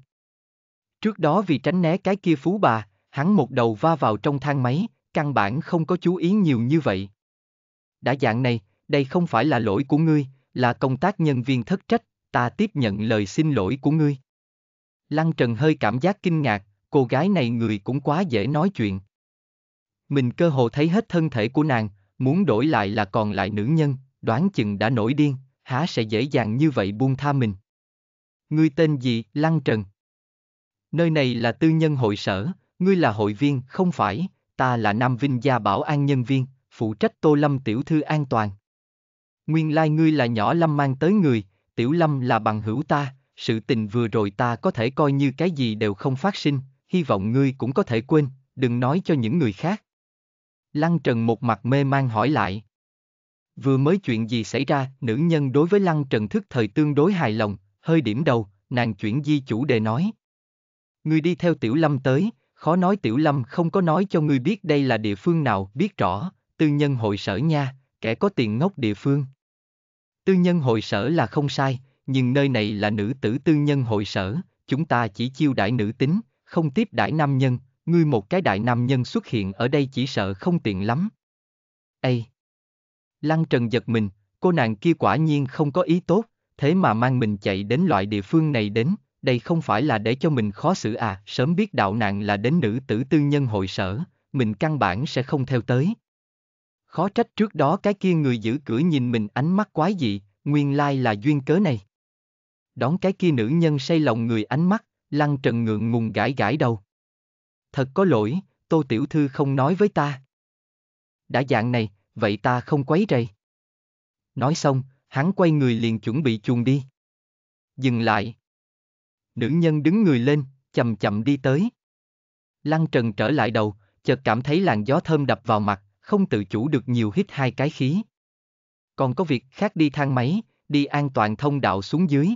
Trước đó vì tránh né cái kia phú bà, hắn một đầu va vào trong thang máy, căn bản không có chú ý nhiều như vậy. Đã dạng này, đây không phải là lỗi của ngươi, là công tác nhân viên thất trách, ta tiếp nhận lời xin lỗi của ngươi. Lăng Trần hơi cảm giác kinh ngạc, cô gái này người cũng quá dễ nói chuyện. Mình cơ hồ thấy hết thân thể của nàng, muốn đổi lại là còn lại nữ nhân, đoán chừng đã nổi điên, há sẽ dễ dàng như vậy buông tha mình. Ngươi tên gì, Lăng Trần? Nơi này là tư nhân hội sở, ngươi là hội viên, không phải, ta là Nam Vinh gia bảo an nhân viên, phụ trách Tô Lâm tiểu thư an toàn. Nguyên lai like ngươi là nhỏ Lâm mang tới người, Tiểu Lâm là bằng hữu ta, sự tình vừa rồi ta có thể coi như cái gì đều không phát sinh, hy vọng ngươi cũng có thể quên, đừng nói cho những người khác. Lăng Trần một mặt mê mang hỏi lại. Vừa mới chuyện gì xảy ra, nữ nhân đối với Lăng Trần thức thời tương đối hài lòng, hơi điểm đầu, nàng chuyển di chủ đề nói. Ngươi đi theo Tiểu Lâm tới, khó nói Tiểu Lâm không có nói cho ngươi biết đây là địa phương nào, biết rõ, tư nhân hội sở nha, kẻ có tiền ngốc địa phương. Tư nhân hội sở là không sai, nhưng nơi này là nữ tử tư nhân hội sở, chúng ta chỉ chiêu đãi nữ tính, không tiếp đãi nam nhân, ngươi một cái đại nam nhân xuất hiện ở đây chỉ sợ không tiện lắm. A, Lăng Trần giật mình, cô nàng kia quả nhiên không có ý tốt, thế mà mang mình chạy đến loại địa phương này đến, đây không phải là để cho mình khó xử à, sớm biết đạo nàng là đến nữ tử tư nhân hội sở, mình căn bản sẽ không theo tới. Khó trách trước đó cái kia người giữ cửa nhìn mình ánh mắt quái dị, nguyên lai là duyên cớ này. Đón cái kia nữ nhân say lòng người ánh mắt, lăng trần ngượng ngùng gãi gãi đầu. Thật có lỗi, tô tiểu thư không nói với ta. Đã dạng này, vậy ta không quấy rầy. Nói xong, hắn quay người liền chuẩn bị chuồn đi. Dừng lại. Nữ nhân đứng người lên, chậm chậm đi tới. Lăng trần trở lại đầu, chợt cảm thấy làn gió thơm đập vào mặt, không tự chủ được nhiều hít hai cái khí. Còn có việc khác đi thang máy, đi an toàn thông đạo xuống dưới.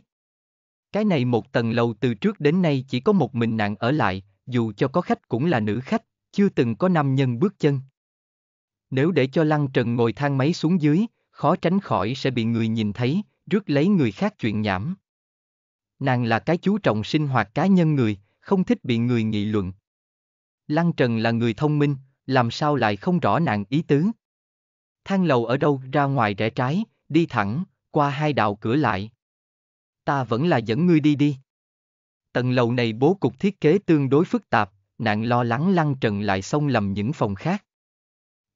Cái này một tầng lầu từ trước đến nay chỉ có một mình nàng ở lại, dù cho có khách cũng là nữ khách, chưa từng có nam nhân bước chân. Nếu để cho Lăng Trần ngồi thang máy xuống dưới, khó tránh khỏi sẽ bị người nhìn thấy, rước lấy người khác chuyện nhảm. Nàng là cái chú trọng sinh hoạt cá nhân người, không thích bị người nghị luận. Lăng Trần là người thông minh, làm sao lại không rõ nàng ý tứ. Thang lầu ở đâu ra ngoài rẽ trái, đi thẳng, qua hai đạo cửa lại. Ta vẫn là dẫn ngươi đi đi. Tầng lầu này bố cục thiết kế tương đối phức tạp, nàng lo lắng lăng trần lại xông lầm những phòng khác.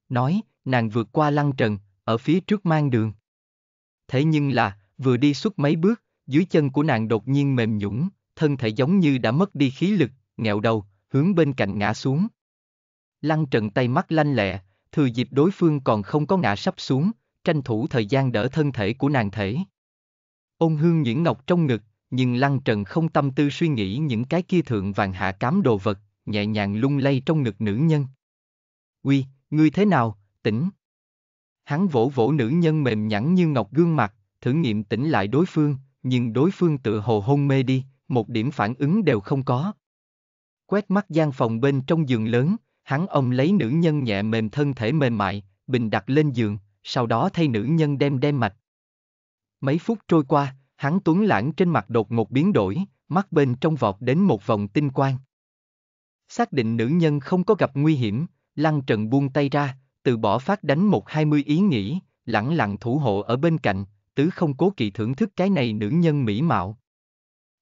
Nói, nàng vượt qua lăng trần, ở phía trước mang đường. Thế nhưng là, vừa đi suốt mấy bước, dưới chân của nàng đột nhiên mềm nhũng, thân thể giống như đã mất đi khí lực, nghẹo đầu, hướng bên cạnh ngã xuống. Lăng Trần tay mắt lanh lẹ, thừa dịp đối phương còn không có ngã sắp xuống, tranh thủ thời gian đỡ thân thể của nàng thể. Ôn hương nhuyễn ngọc trong ngực, nhưng Lăng Trần không tâm tư suy nghĩ những cái kia thượng vàng hạ cám đồ vật, nhẹ nhàng lung lay trong ngực nữ nhân. Uy, ngươi thế nào, tỉnh. Hắn vỗ vỗ nữ nhân mềm nhẵn như ngọc gương mặt, thử nghiệm tỉnh lại đối phương, nhưng đối phương tự hồ hôn mê đi, một điểm phản ứng đều không có. Quét mắt gian phòng bên trong giường lớn, Hắn ông lấy nữ nhân nhẹ mềm thân thể mềm mại, bình đặt lên giường, sau đó thay nữ nhân đem đem mạch. Mấy phút trôi qua, hắn tuấn lãng trên mặt đột ngột biến đổi, mắt bên trong vọt đến một vòng tinh quang. Xác định nữ nhân không có gặp nguy hiểm, Lăng Trần buông tay ra, từ bỏ phát đánh một hai mươi ý nghĩ, lẳng lặng thủ hộ ở bên cạnh, tứ không cố kỳ thưởng thức cái này nữ nhân mỹ mạo.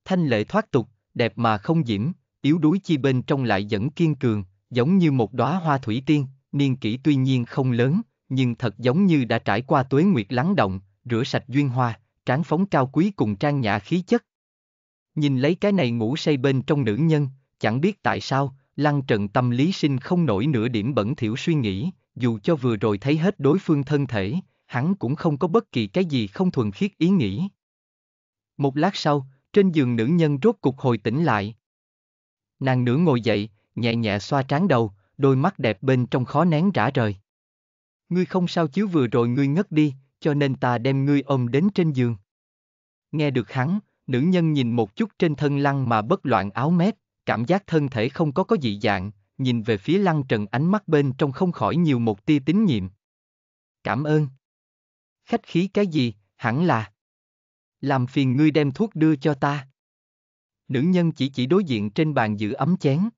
Thanh lệ thoát tục, đẹp mà không diễm, yếu đuối chi bên trong lại dẫn kiên cường, giống như một đóa hoa thủy tiên, niên kỷ tuy nhiên không lớn, nhưng thật giống như đã trải qua tuế nguyệt lắng động, rửa sạch duyên hoa, tráng phóng cao quý cùng trang nhã khí chất. Nhìn lấy cái này ngủ say bên trong nữ nhân, chẳng biết tại sao, lăng trần tâm lý sinh không nổi nửa điểm bẩn thiểu suy nghĩ, dù cho vừa rồi thấy hết đối phương thân thể, hắn cũng không có bất kỳ cái gì không thuần khiết ý nghĩ. Một lát sau, trên giường nữ nhân rốt cục hồi tỉnh lại. Nàng nửa ngồi dậy, nhẹ nhẹ xoa trán đầu, đôi mắt đẹp bên trong khó nén rã rời. Ngươi không sao chứ vừa rồi ngươi ngất đi, cho nên ta đem ngươi ôm đến trên giường. Nghe được hắn, nữ nhân nhìn một chút trên thân lăng mà bất loạn áo mép, cảm giác thân thể không có có dị dạng, nhìn về phía lăng trần ánh mắt bên trong không khỏi nhiều một tia tín nhiệm. Cảm ơn. Khách khí cái gì, hẳn là. Làm phiền ngươi đem thuốc đưa cho ta. Nữ nhân chỉ chỉ đối diện trên bàn giữ ấm chén.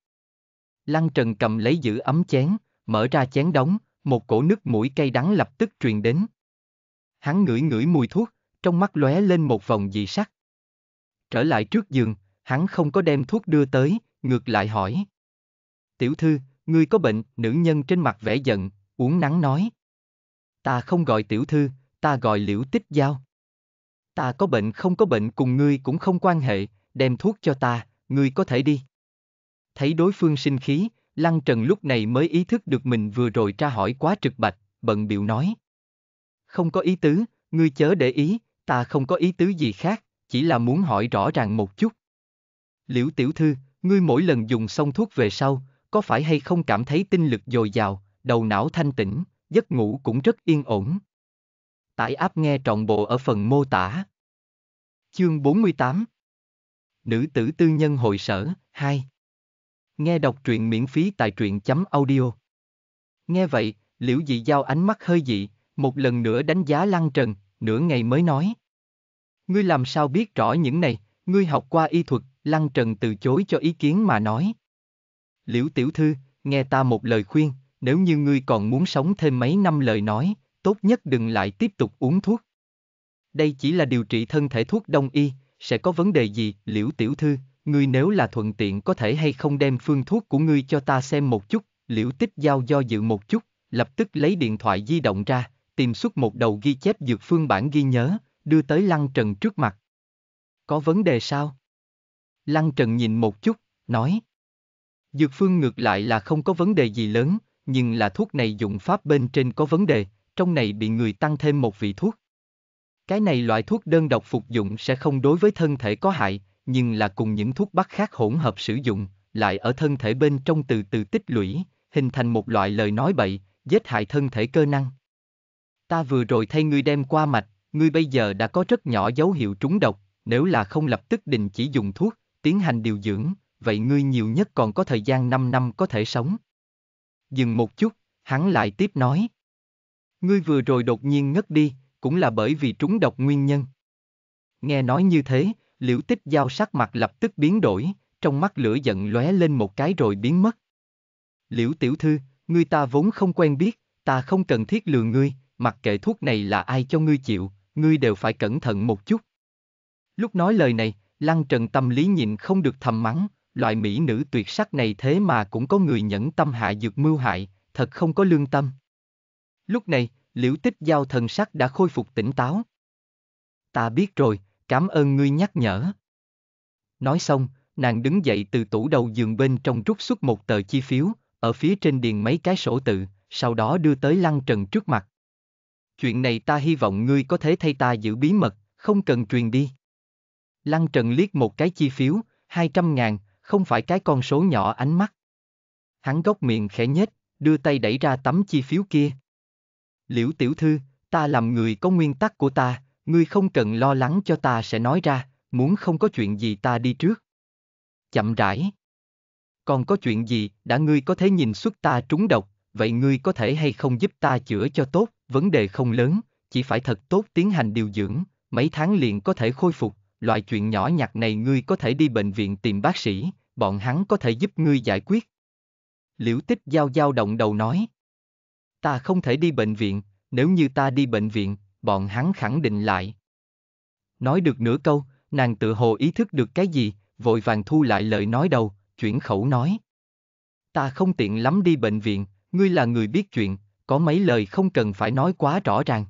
Lăng Trần cầm lấy giữ ấm chén, mở ra chén đóng, một cổ nước mũi cay đắng lập tức truyền đến. Hắn ngửi ngửi mùi thuốc, trong mắt lóe lên một vòng dị sắc. Trở lại trước giường, hắn không có đem thuốc đưa tới, ngược lại hỏi. Tiểu thư, ngươi có bệnh, nữ nhân trên mặt vẻ giận, uống nắng nói. Ta không gọi tiểu thư, ta gọi liễu tích giao. Ta có bệnh không có bệnh cùng ngươi cũng không quan hệ, đem thuốc cho ta, ngươi có thể đi thấy đối phương sinh khí, Lăng Trần lúc này mới ý thức được mình vừa rồi tra hỏi quá trực bạch, bận biểu nói. Không có ý tứ, ngươi chớ để ý, ta không có ý tứ gì khác, chỉ là muốn hỏi rõ ràng một chút. Liễu tiểu thư, ngươi mỗi lần dùng xong thuốc về sau, có phải hay không cảm thấy tinh lực dồi dào, đầu não thanh tĩnh, giấc ngủ cũng rất yên ổn. Tải áp nghe trọn bộ ở phần mô tả. Chương 48 Nữ tử tư nhân hội sở, 2 Nghe đọc truyện miễn phí tại truyện chấm audio. Nghe vậy, liễu dị giao ánh mắt hơi dị, một lần nữa đánh giá lăng trần, nửa ngày mới nói. Ngươi làm sao biết rõ những này, ngươi học qua y thuật, lăng trần từ chối cho ý kiến mà nói. Liễu tiểu thư, nghe ta một lời khuyên, nếu như ngươi còn muốn sống thêm mấy năm lời nói, tốt nhất đừng lại tiếp tục uống thuốc. Đây chỉ là điều trị thân thể thuốc đông y, sẽ có vấn đề gì, liễu tiểu thư, ngươi nếu là thuận tiện có thể hay không đem phương thuốc của ngươi cho ta xem một chút, liễu tích giao do dự một chút, lập tức lấy điện thoại di động ra, tìm xuất một đầu ghi chép dược phương bản ghi nhớ, đưa tới Lăng Trần trước mặt. Có vấn đề sao? Lăng Trần nhìn một chút, nói. Dược phương ngược lại là không có vấn đề gì lớn, nhưng là thuốc này dụng pháp bên trên có vấn đề, trong này bị người tăng thêm một vị thuốc. Cái này loại thuốc đơn độc phục dụng sẽ không đối với thân thể có hại, nhưng là cùng những thuốc bắc khác hỗn hợp sử dụng, lại ở thân thể bên trong từ từ tích lũy, hình thành một loại lời nói bậy, giết hại thân thể cơ năng. Ta vừa rồi thay ngươi đem qua mạch, ngươi bây giờ đã có rất nhỏ dấu hiệu trúng độc, nếu là không lập tức đình chỉ dùng thuốc, tiến hành điều dưỡng, vậy ngươi nhiều nhất còn có thời gian 5 năm có thể sống. Dừng một chút, hắn lại tiếp nói. Ngươi vừa rồi đột nhiên ngất đi, cũng là bởi vì trúng độc nguyên nhân. Nghe nói như thế, Liễu tích giao sắc mặt lập tức biến đổi, trong mắt lửa giận lóe lên một cái rồi biến mất. Liễu tiểu thư, ngươi ta vốn không quen biết, ta không cần thiết lừa ngươi, mặc kệ thuốc này là ai cho ngươi chịu, ngươi đều phải cẩn thận một chút. Lúc nói lời này, Lăng Trần tâm lý nhịn không được thầm mắng, loại mỹ nữ tuyệt sắc này thế mà cũng có người nhẫn tâm hạ dược mưu hại, thật không có lương tâm. Lúc này, liễu tích giao thần sắc đã khôi phục tỉnh táo. Ta biết rồi, Cảm ơn ngươi nhắc nhở. Nói xong, nàng đứng dậy từ tủ đầu giường bên trong rút xuất một tờ chi phiếu, ở phía trên điền mấy cái sổ tự, sau đó đưa tới Lăng Trần trước mặt. Chuyện này ta hy vọng ngươi có thể thay ta giữ bí mật, không cần truyền đi. Lăng Trần liếc một cái chi phiếu, 200 ngàn, không phải cái con số nhỏ ánh mắt. Hắn góc miệng khẽ nhếch, đưa tay đẩy ra tấm chi phiếu kia. Liễu tiểu thư, ta làm người có nguyên tắc của ta, Ngươi không cần lo lắng cho ta sẽ nói ra, muốn không có chuyện gì ta đi trước. Chậm rãi. Còn có chuyện gì đã ngươi có thể nhìn xuất ta trúng độc, vậy ngươi có thể hay không giúp ta chữa cho tốt, vấn đề không lớn, chỉ phải thật tốt tiến hành điều dưỡng, mấy tháng liền có thể khôi phục, loại chuyện nhỏ nhặt này ngươi có thể đi bệnh viện tìm bác sĩ, bọn hắn có thể giúp ngươi giải quyết. Liễu tích giao giao động đầu nói. Ta không thể đi bệnh viện, nếu như ta đi bệnh viện, bọn hắn khẳng định lại. Nói được nửa câu, nàng tự hồ ý thức được cái gì, vội vàng thu lại lời nói đầu, chuyển khẩu nói. Ta không tiện lắm đi bệnh viện, ngươi là người biết chuyện, có mấy lời không cần phải nói quá rõ ràng.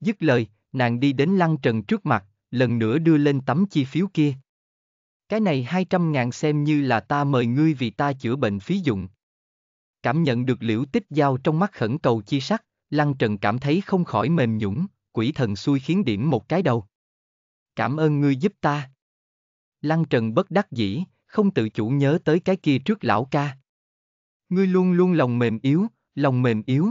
Dứt lời, nàng đi đến lăng trần trước mặt, lần nữa đưa lên tấm chi phiếu kia. Cái này 200 ngàn xem như là ta mời ngươi vì ta chữa bệnh phí dụng. Cảm nhận được liễu tích giao trong mắt khẩn cầu chi sắc, Lăng Trần cảm thấy không khỏi mềm nhũng, quỷ thần xui khiến điểm một cái đầu. Cảm ơn ngươi giúp ta. Lăng Trần bất đắc dĩ, không tự chủ nhớ tới cái kia trước lão ca. Ngươi luôn luôn lòng mềm yếu, lòng mềm yếu.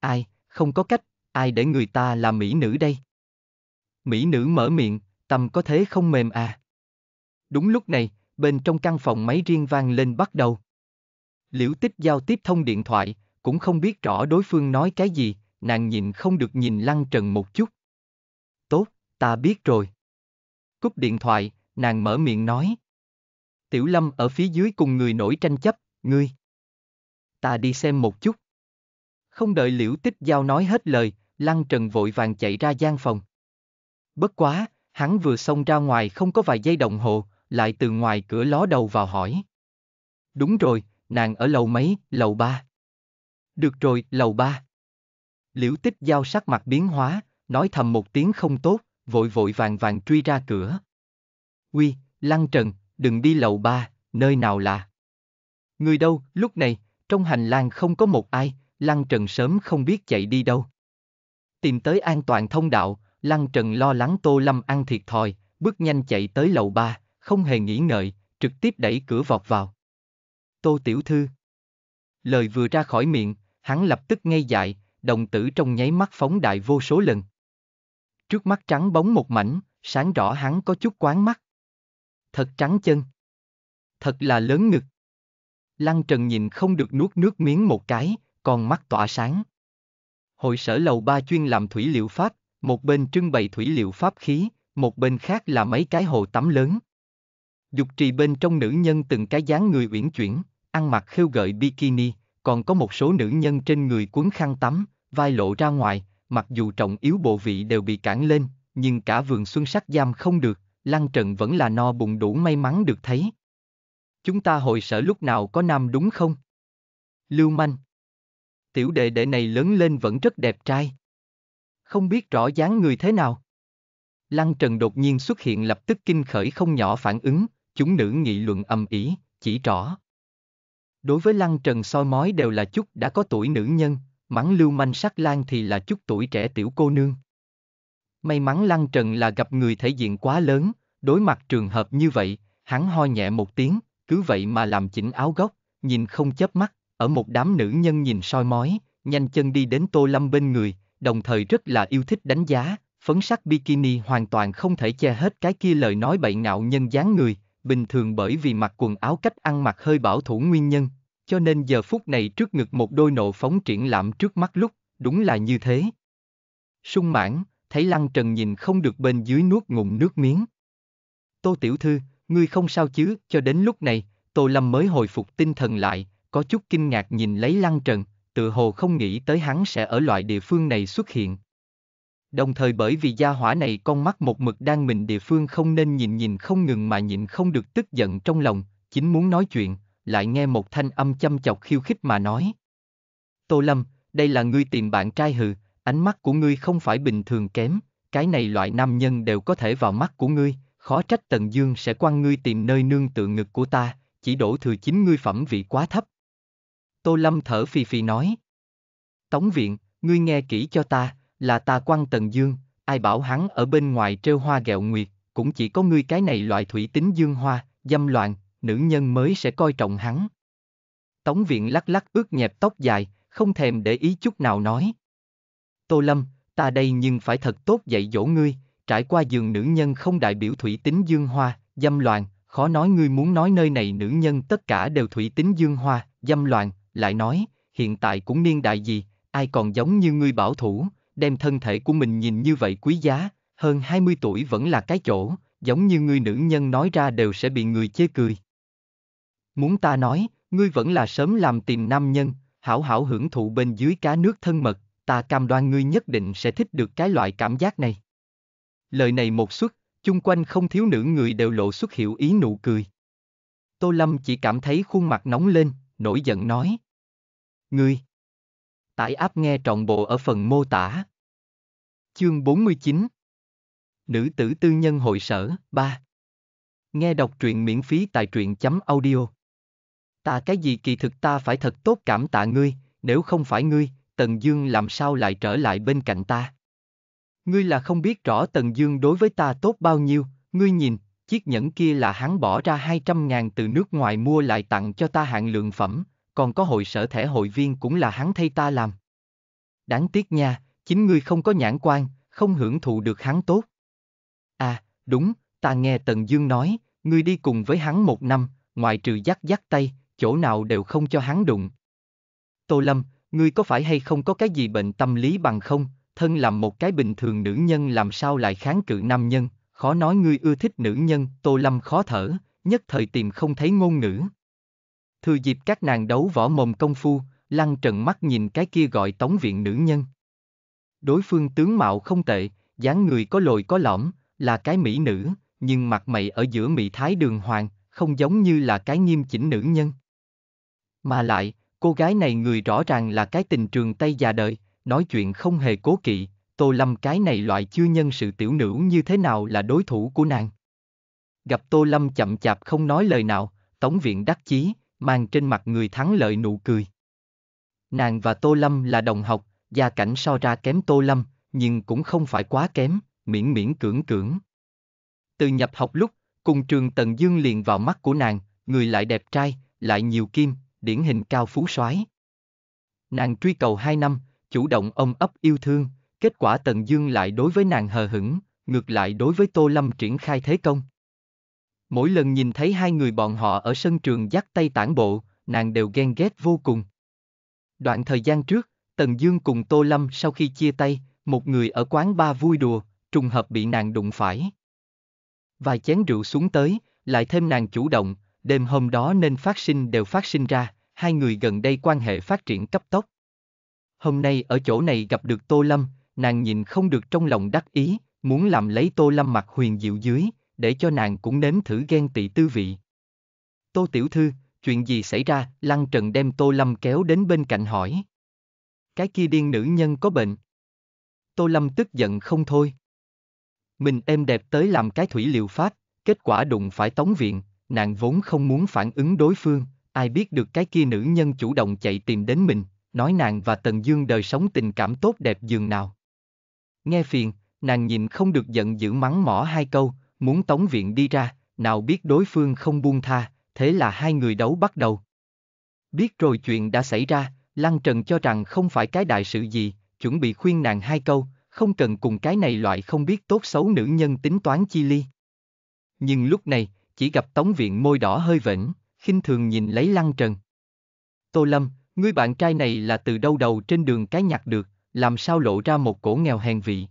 Ai, không có cách, ai để người ta là mỹ nữ đây? Mỹ nữ mở miệng, tầm có thế không mềm à? Đúng lúc này, bên trong căn phòng máy riêng vang lên bắt đầu. Liễu tích giao tiếp thông điện thoại, cũng không biết rõ đối phương nói cái gì, nàng nhìn không được nhìn lăng trần một chút. Tốt, ta biết rồi. Cúp điện thoại, nàng mở miệng nói. Tiểu Lâm ở phía dưới cùng người nổi tranh chấp, ngươi. Ta đi xem một chút. Không đợi liễu tích giao nói hết lời, Lăng Trần vội vàng chạy ra gian phòng. Bất quá, hắn vừa xông ra ngoài không có vài giây đồng hồ, lại từ ngoài cửa ló đầu vào hỏi. Đúng rồi, nàng ở lầu mấy, lầu ba. Được rồi, lầu ba. Liễu tích giao sắc mặt biến hóa, nói thầm một tiếng không tốt, vội vội vàng vàng truy ra cửa. Uy, Lăng Trần, đừng đi lầu ba, nơi nào là? Người đâu, lúc này, trong hành lang không có một ai, Lăng Trần sớm không biết chạy đi đâu. Tìm tới an toàn thông đạo, Lăng Trần lo lắng Tô Lâm ăn thiệt thòi, bước nhanh chạy tới lầu ba, không hề nghĩ ngợi, trực tiếp đẩy cửa vọt vào. Tô Tiểu Thư Lời vừa ra khỏi miệng, hắn lập tức ngây dại, đồng tử trong nháy mắt phóng đại vô số lần. Trước mắt trắng bóng một mảnh, sáng rõ hắn có chút quán mắt. Thật trắng chân. Thật là lớn ngực. Lăng Trần nhìn không được nuốt nước miếng một cái, còn mắt tỏa sáng. Hội sở lầu ba chuyên làm thủy liệu pháp, một bên trưng bày thủy liệu pháp khí, một bên khác là mấy cái hồ tắm lớn. Dục trì bên trong nữ nhân từng cái dáng người uyển chuyển, ăn mặc khêu gợi bikini, còn có một số nữ nhân trên người cuốn khăn tắm, vai lộ ra ngoài, mặc dù trọng yếu bộ vị đều bị cản lên, nhưng cả vườn xuân sắc giam không được, Lăng Trần vẫn là no bụng đủ may mắn được thấy. Chúng ta hồi sở lúc nào có nam đúng không? Lưu manh. Tiểu đệ đệ này lớn lên vẫn rất đẹp trai. Không biết rõ dáng người thế nào. Lăng Trần đột nhiên xuất hiện lập tức kinh khởi không nhỏ phản ứng, chúng nữ nghị luận âm ý, chỉ rõ. Đối với lăng trần soi mói đều là chút đã có tuổi nữ nhân, mắng lưu manh sắc lan thì là chút tuổi trẻ tiểu cô nương. May mắn lăng trần là gặp người thể diện quá lớn, đối mặt trường hợp như vậy, hắn ho nhẹ một tiếng, cứ vậy mà làm chỉnh áo góc, nhìn không chớp mắt, ở một đám nữ nhân nhìn soi mói, nhanh chân đi đến tô lâm bên người, đồng thời rất là yêu thích đánh giá, phấn sắc bikini hoàn toàn không thể che hết cái kia lời nói bậy ngạo nhân dáng người, bình thường bởi vì mặc quần áo cách ăn mặc hơi bảo thủ nguyên nhân, cho nên giờ phút này trước ngực một đôi nộ phóng triển lãm trước mắt lúc, đúng là như thế. Sung mãn, thấy Lăng Trần nhìn không được bên dưới nuốt ngụm nước miếng. Tô Tiểu Thư, ngươi không sao chứ, cho đến lúc này, Tô Lâm mới hồi phục tinh thần lại, có chút kinh ngạc nhìn lấy Lăng Trần, tự hồ không nghĩ tới hắn sẽ ở loại địa phương này xuất hiện, đồng thời bởi vì gia hỏa này con mắt một mực đang mình địa phương không nên nhìn nhìn không ngừng mà nhịn không được tức giận trong lòng, chính muốn nói chuyện, lại nghe một thanh âm chăm chọc khiêu khích mà nói. Tô Lâm, đây là ngươi tìm bạn trai hừ, ánh mắt của ngươi không phải bình thường kém, cái này loại nam nhân đều có thể vào mắt của ngươi, khó trách Tần Dương sẽ quan ngươi tìm nơi nương tựa ngực của ta, chỉ đổ thừa chính ngươi phẩm vị quá thấp. Tô Lâm thở phì phì nói. Tống viện, ngươi nghe kỹ cho ta, là ta quan tần dương, ai bảo hắn ở bên ngoài trêu hoa gẹo nguyệt, cũng chỉ có ngươi cái này loại thủy tính dương hoa, dâm loạn, nữ nhân mới sẽ coi trọng hắn. Tống viện lắc lắc ướt nhẹp tóc dài, không thèm để ý chút nào nói. Tô Lâm, ta đây nhưng phải thật tốt dạy dỗ ngươi, trải qua giường nữ nhân không đại biểu thủy tính dương hoa, dâm loạn, khó nói ngươi muốn nói nơi này nữ nhân tất cả đều thủy tính dương hoa, dâm loạn, lại nói, hiện tại cũng niên đại gì, ai còn giống như ngươi bảo thủ, đem thân thể của mình nhìn như vậy quý giá, hơn 20 tuổi vẫn là cái chỗ, giống như người nữ nhân nói ra đều sẽ bị người chê cười. Muốn ta nói, ngươi vẫn là sớm làm tìm nam nhân, hảo hảo hưởng thụ bên dưới cá nước thân mật, ta cam đoan ngươi nhất định sẽ thích được cái loại cảm giác này. Lời này một xuất, chung quanh không thiếu nữ người đều lộ xuất hiệu ý nụ cười. Tô Lâm chỉ cảm thấy khuôn mặt nóng lên, nổi giận nói. Ngươi! Tải áp nghe trọn bộ ở phần mô tả. Chương 49 Nữ tử tư nhân hội sở, 3 Nghe đọc truyện miễn phí tại truyện chấm audio. Ta cái gì kỳ thực ta phải thật tốt cảm tạ ngươi, nếu không phải ngươi, Tần Dương làm sao lại trở lại bên cạnh ta? Ngươi là không biết rõ Tần Dương đối với ta tốt bao nhiêu, ngươi nhìn, chiếc nhẫn kia là hắn bỏ ra 200 ngàn từ nước ngoài mua lại tặng cho ta hạng lượng phẩm, còn có hội sở thẻ hội viên cũng là hắn thay ta làm. Đáng tiếc nha, chính ngươi không có nhãn quan, không hưởng thụ được hắn tốt. À, đúng, ta nghe Tần Dương nói, ngươi đi cùng với hắn một năm, ngoại trừ dắt dắt tay, chỗ nào đều không cho hắn đụng. Tô Lâm, ngươi có phải hay không có cái gì bệnh tâm lý bằng không, thân làm một cái bình thường nữ nhân làm sao lại kháng cự nam nhân, khó nói ngươi ưa thích nữ nhân, Tô Lâm khó thở, nhất thời tìm không thấy ngôn ngữ. Thừa dịp các nàng đấu võ mồm công phu, Lăng Trận mắt nhìn cái kia gọi tống viện nữ nhân. Đối phương tướng mạo không tệ, dáng người có lồi có lõm, là cái mỹ nữ, nhưng mặt mày ở giữa mỹ thái đường hoàng, không giống như là cái nghiêm chỉnh nữ nhân. Mà lại, cô gái này người rõ ràng là cái tình trường Tây già đời, nói chuyện không hề cố kỵ, Tô Lâm cái này loại chưa nhân sự tiểu nữ như thế nào là đối thủ của nàng. Gặp Tô Lâm chậm chạp không nói lời nào, Tống Viện đắc chí, mang trên mặt người thắng lợi nụ cười. Nàng và Tô Lâm là đồng học, gia cảnh so ra kém Tô Lâm, nhưng cũng không phải quá kém, miễn miễn cưỡng cưỡng. Từ nhập học lúc, cùng trường Tần Dương liền vào mắt của nàng, người lại đẹp trai, lại nhiều kim, điển hình cao phú soái. Nàng truy cầu hai năm, chủ động ôm ấp yêu thương, kết quả Tần Dương lại đối với nàng hờ hững, ngược lại đối với Tô Lâm triển khai thế công. Mỗi lần nhìn thấy hai người bọn họ ở sân trường dắt tay tản bộ, nàng đều ghen ghét vô cùng. Đoạn thời gian trước, Tần Dương cùng Tô Lâm sau khi chia tay, một người ở quán ba vui đùa, trùng hợp bị nàng đụng phải. Vài chén rượu xuống tới, lại thêm nàng chủ động, đêm hôm đó nên phát sinh đều phát sinh ra, hai người gần đây quan hệ phát triển cấp tốc. Hôm nay ở chỗ này gặp được Tô Lâm, nàng nhìn không được trong lòng đắc ý, muốn làm lấy Tô Lâm mặt huyền diệu dưới, để cho nàng cũng nếm thử ghen tị tư vị. Tô Tiểu Thư, chuyện gì xảy ra? Lăng Trần đem Tô Lâm kéo đến bên cạnh hỏi cái kia điên nữ nhân có bệnh. Tô Lâm tức giận không thôi. Mình êm đẹp tới làm cái thủy liệu pháp, kết quả đụng phải tống viện, nàng vốn không muốn phản ứng đối phương, ai biết được cái kia nữ nhân chủ động chạy tìm đến mình, nói nàng và Tần Dương đời sống tình cảm tốt đẹp dường nào. Nghe phiền, nàng nhìn không được giận dữ mắng mỏ hai câu, muốn tống viện đi ra, nào biết đối phương không buông tha, thế là hai người đấu bắt đầu. Biết rồi chuyện đã xảy ra, Lăng Trần cho rằng không phải cái đại sự gì, chuẩn bị khuyên nàng hai câu, không cần cùng cái này loại không biết tốt xấu nữ nhân tính toán chi ly. Nhưng lúc này, chỉ gặp Tống Viện môi đỏ hơi vểnh, khinh thường nhìn lấy Lăng Trần. Tô Lâm, ngươi bạn trai này là từ đâu đầu trên đường cái nhặt được, làm sao lộ ra một cổ nghèo hèn vị.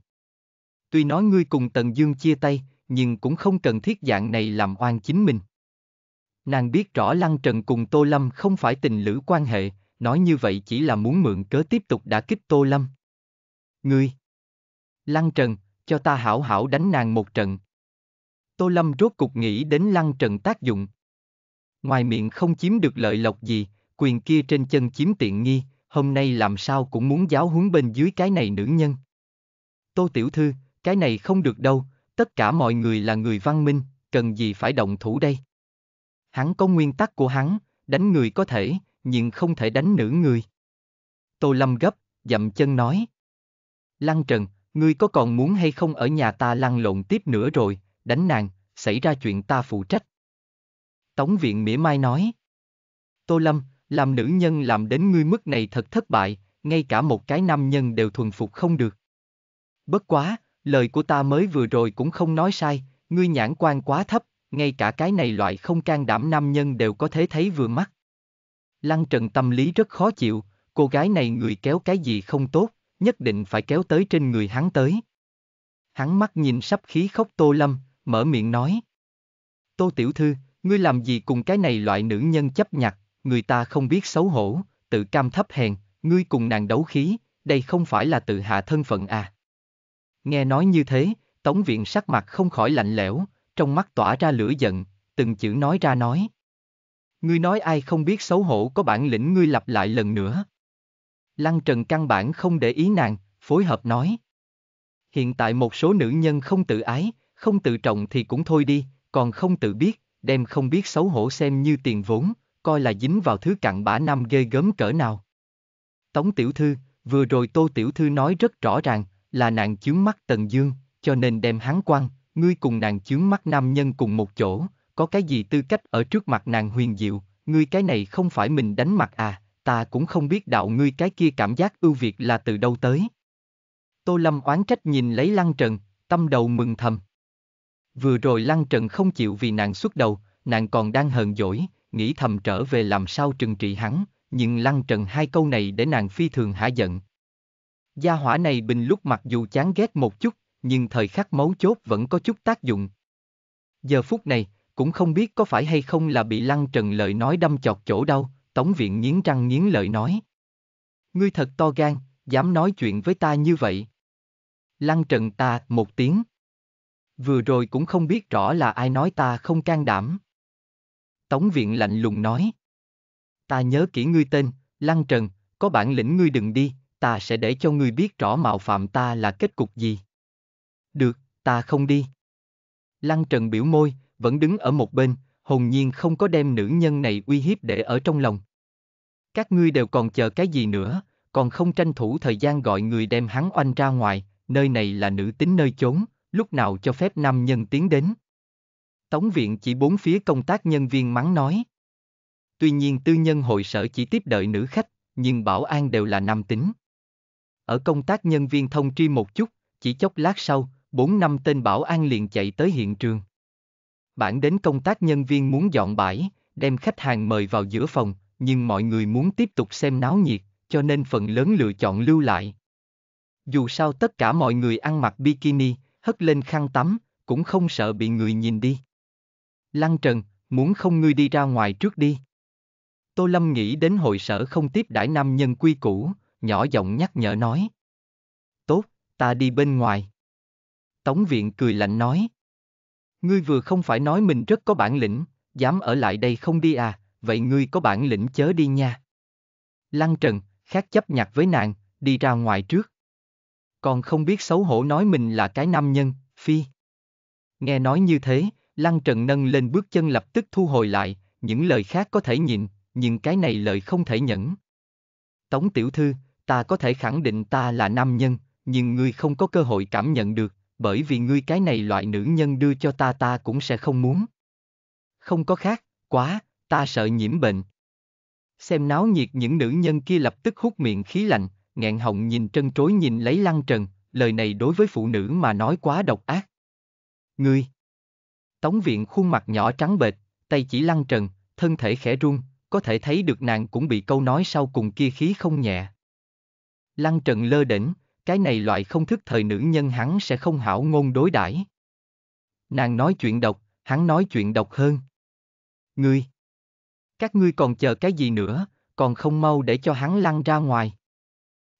Tuy nói ngươi cùng Tần Dương chia tay, nhưng cũng không cần thiết dạng này làm oan chính mình. Nàng biết rõ Lăng Trần cùng Tô Lâm không phải tình lữ quan hệ, nói như vậy chỉ là muốn mượn cớ tiếp tục đã kích Tô Lâm. Ngươi! Lăng Trần, cho ta hảo hảo đánh nàng một trận. Tô Lâm rốt cục nghĩ đến Lăng Trần tác dụng. Ngoài miệng không chiếm được lợi lộc gì, quyền kia trên chân chiếm tiện nghi, hôm nay làm sao cũng muốn giáo huấn bên dưới cái này nữ nhân. Tô Tiểu Thư, cái này không được đâu, tất cả mọi người là người văn minh, cần gì phải động thủ đây. Hắn có nguyên tắc của hắn, đánh người có thể, nhưng không thể đánh nữ người. Tô Lâm gấp, dậm chân nói. Lăng Trần, ngươi có còn muốn hay không ở nhà ta lăn lộn tiếp nữa rồi, đánh nàng, xảy ra chuyện ta phụ trách. Tống viện mỉa mai nói. Tô Lâm, làm nữ nhân làm đến ngươi mức này thật thất bại, ngay cả một cái nam nhân đều thuần phục không được. Bất quá, lời của ta mới vừa rồi cũng không nói sai, ngươi nhãn quan quá thấp, ngay cả cái này loại không can đảm nam nhân đều có thể thấy vừa mắt. Lăng Trần tâm lý rất khó chịu, cô gái này người kéo cái gì không tốt, nhất định phải kéo tới trên người hắn tới. Hắn mắt nhìn sắp khí khóc Tô Lâm, mở miệng nói. Tô Tiểu Thư, ngươi làm gì cùng cái này loại nữ nhân chấp nhặt, người ta không biết xấu hổ, tự cam thấp hèn, ngươi cùng nàng đấu khí, đây không phải là tự hạ thân phận à. Nghe nói như thế, Tống Viện sắc mặt không khỏi lạnh lẽo, trong mắt tỏa ra lửa giận, từng chữ nói ra nói. Ngươi nói ai không biết xấu hổ có bản lĩnh ngươi lặp lại lần nữa. Lăng Trần căn bản không để ý nàng, phối hợp nói. Hiện tại một số nữ nhân không tự ái, không tự trọng thì cũng thôi đi, còn không tự biết, đem không biết xấu hổ xem như tiền vốn, coi là dính vào thứ cặn bã năm ghê gớm cỡ nào. Tống Tiểu Thư, vừa rồi Tô Tiểu Thư nói rất rõ ràng, là nàng chướng mắt Tần Dương, cho nên đem hắn quan, ngươi cùng nàng chướng mắt nam nhân cùng một chỗ, có cái gì tư cách ở trước mặt nàng huyền diệu, ngươi cái này không phải mình đánh mặt à, ta cũng không biết đạo ngươi cái kia cảm giác ưu việt là từ đâu tới. Tô Lâm oán trách nhìn lấy Lăng Trần, tâm đầu mừng thầm. Vừa rồi Lăng Trần không chịu vì nàng xuất đầu, nàng còn đang hờn dỗi, nghĩ thầm trở về làm sao trừng trị hắn, nhưng Lăng Trần hai câu này để nàng phi thường hả giận. Gia hỏa này bình lúc mặc dù chán ghét một chút, nhưng thời khắc mấu chốt vẫn có chút tác dụng. Giờ phút này, cũng không biết có phải hay không là bị Lăng Trần lời nói đâm chọt chỗ đâu Tống Viện nghiến răng nghiến lợi nói. Ngươi thật to gan, dám nói chuyện với ta như vậy. Lăng Trần ta một tiếng. Vừa rồi cũng không biết rõ là ai nói ta không can đảm. Tống Viện lạnh lùng nói. Ta nhớ kỹ ngươi tên, Lăng Trần, có bản lĩnh ngươi đừng đi, ta sẽ để cho ngươi biết rõ mạo phạm ta là kết cục gì. Được, ta không đi. Lăng Trần biểu môi, vẫn đứng ở một bên, hồn nhiên không có đem nữ nhân này uy hiếp để ở trong lòng. Các ngươi đều còn chờ cái gì nữa, còn không tranh thủ thời gian gọi người đem hắn oanh ra ngoài, nơi này là nữ tính nơi chốn, lúc nào cho phép nam nhân tiến đến. Tống viện chỉ bốn phía công tác nhân viên mắng nói. Tuy nhiên tư nhân hội sở chỉ tiếp đợi nữ khách, nhưng bảo an đều là nam tính. Ở công tác nhân viên thông tri một chút, chỉ chốc lát sau, bốn năm tên bảo an liền chạy tới hiện trường bản đến công tác nhân viên muốn dọn bãi, đem khách hàng mời vào giữa phòng, nhưng mọi người muốn tiếp tục xem náo nhiệt, cho nên phần lớn lựa chọn lưu lại. Dù sao tất cả mọi người ăn mặc bikini, hất lên khăn tắm, cũng không sợ bị người nhìn đi. Lăng Trần, muốn không ngươi đi ra ngoài trước đi. Tô Lâm nghĩ đến hội sở không tiếp đãi nam nhân quy cũ, nhỏ giọng nhắc nhở nói. Tốt, ta đi bên ngoài. Tống viện cười lạnh nói. Ngươi vừa không phải nói mình rất có bản lĩnh, dám ở lại đây không đi à, vậy ngươi có bản lĩnh chớ đi nha. Lăng Trần, khác chấp nhặt với nàng, đi ra ngoài trước. Còn không biết xấu hổ nói mình là cái nam nhân, phi. Nghe nói như thế, Lăng Trần nâng lên bước chân lập tức thu hồi lại, những lời khác có thể nhịn, nhưng cái này lời không thể nhẫn. Tống tiểu thư, ta có thể khẳng định ta là nam nhân, nhưng ngươi không có cơ hội cảm nhận được, bởi vì ngươi cái này loại nữ nhân đưa cho ta ta cũng sẽ không muốn. Không có khác, quá, ta sợ nhiễm bệnh. Xem náo nhiệt những nữ nhân kia lập tức hút miệng khí lạnh, nghẹn họng nhìn trân trối nhìn lấy lăng trần, lời này đối với phụ nữ mà nói quá độc ác. Ngươi! Tống viện khuôn mặt nhỏ trắng bệch, tay chỉ lăng trần, thân thể khẽ run, có thể thấy được nàng cũng bị câu nói sau cùng kia khí không nhẹ. Lăng trần lơ đỉnh, cái này loại không thức thời nữ nhân hắn sẽ không hảo ngôn đối đãi. Nàng nói chuyện độc, hắn nói chuyện độc hơn. Ngươi! Các ngươi còn chờ cái gì nữa, còn không mau để cho hắn lăn ra ngoài.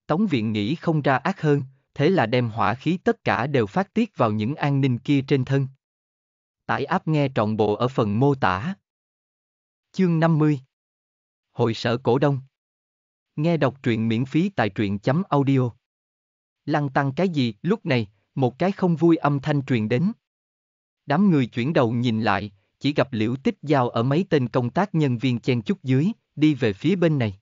Tống viện nghĩ không ra ác hơn, thế là đem hỏa khí tất cả đều phát tiết vào những an ninh kia trên thân. Tải áp nghe trọn bộ ở phần mô tả. Chương 50 Hội sở cổ đông Nghe đọc truyện miễn phí tại truyện chấm audio lăng tăng cái gì, lúc này, một cái không vui âm thanh truyền đến. Đám người chuyển đầu nhìn lại, chỉ gặp liễu tích giao ở mấy tên công tác nhân viên chen chút dưới, đi về phía bên này.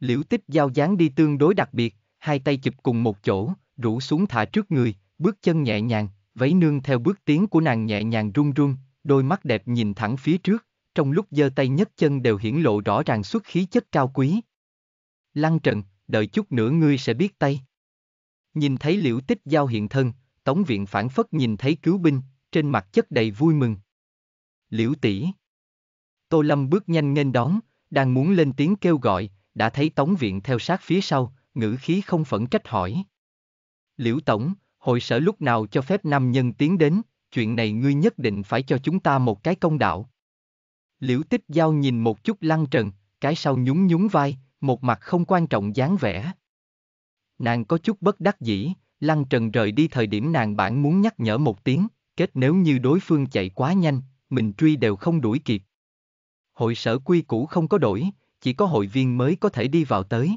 Liễu tích giao dáng đi tương đối đặc biệt, hai tay chụp cùng một chỗ, rủ xuống thả trước người, bước chân nhẹ nhàng, vẫy nương theo bước tiến của nàng nhẹ nhàng run run, đôi mắt đẹp nhìn thẳng phía trước, trong lúc giơ tay nhấc chân đều hiển lộ rõ ràng xuất khí chất cao quý. Lăng trận, đợi chút nữa ngươi sẽ biết tay. Nhìn thấy liễu tích giao hiện thân, Tống Viện phản phất nhìn thấy cứu binh, trên mặt chất đầy vui mừng. Liễu tỷ Tô Lâm bước nhanh nghênh đón, đang muốn lên tiếng kêu gọi, đã thấy Tống Viện theo sát phía sau, ngữ khí không phẫn trách hỏi. Liễu Tổng, hội sở lúc nào cho phép nam nhân tiến đến, chuyện này ngươi nhất định phải cho chúng ta một cái công đạo. Liễu Tích Giao nhìn một chút lăng trần, cái sau nhún nhún vai, một mặt không quan trọng dáng vẻ. Nàng có chút bất đắc dĩ, Lăng Trần rời đi thời điểm nàng bản muốn nhắc nhở một tiếng, kết nếu như đối phương chạy quá nhanh, mình truy đều không đuổi kịp. Hội sở quy cũ không có đổi, chỉ có hội viên mới có thể đi vào tới.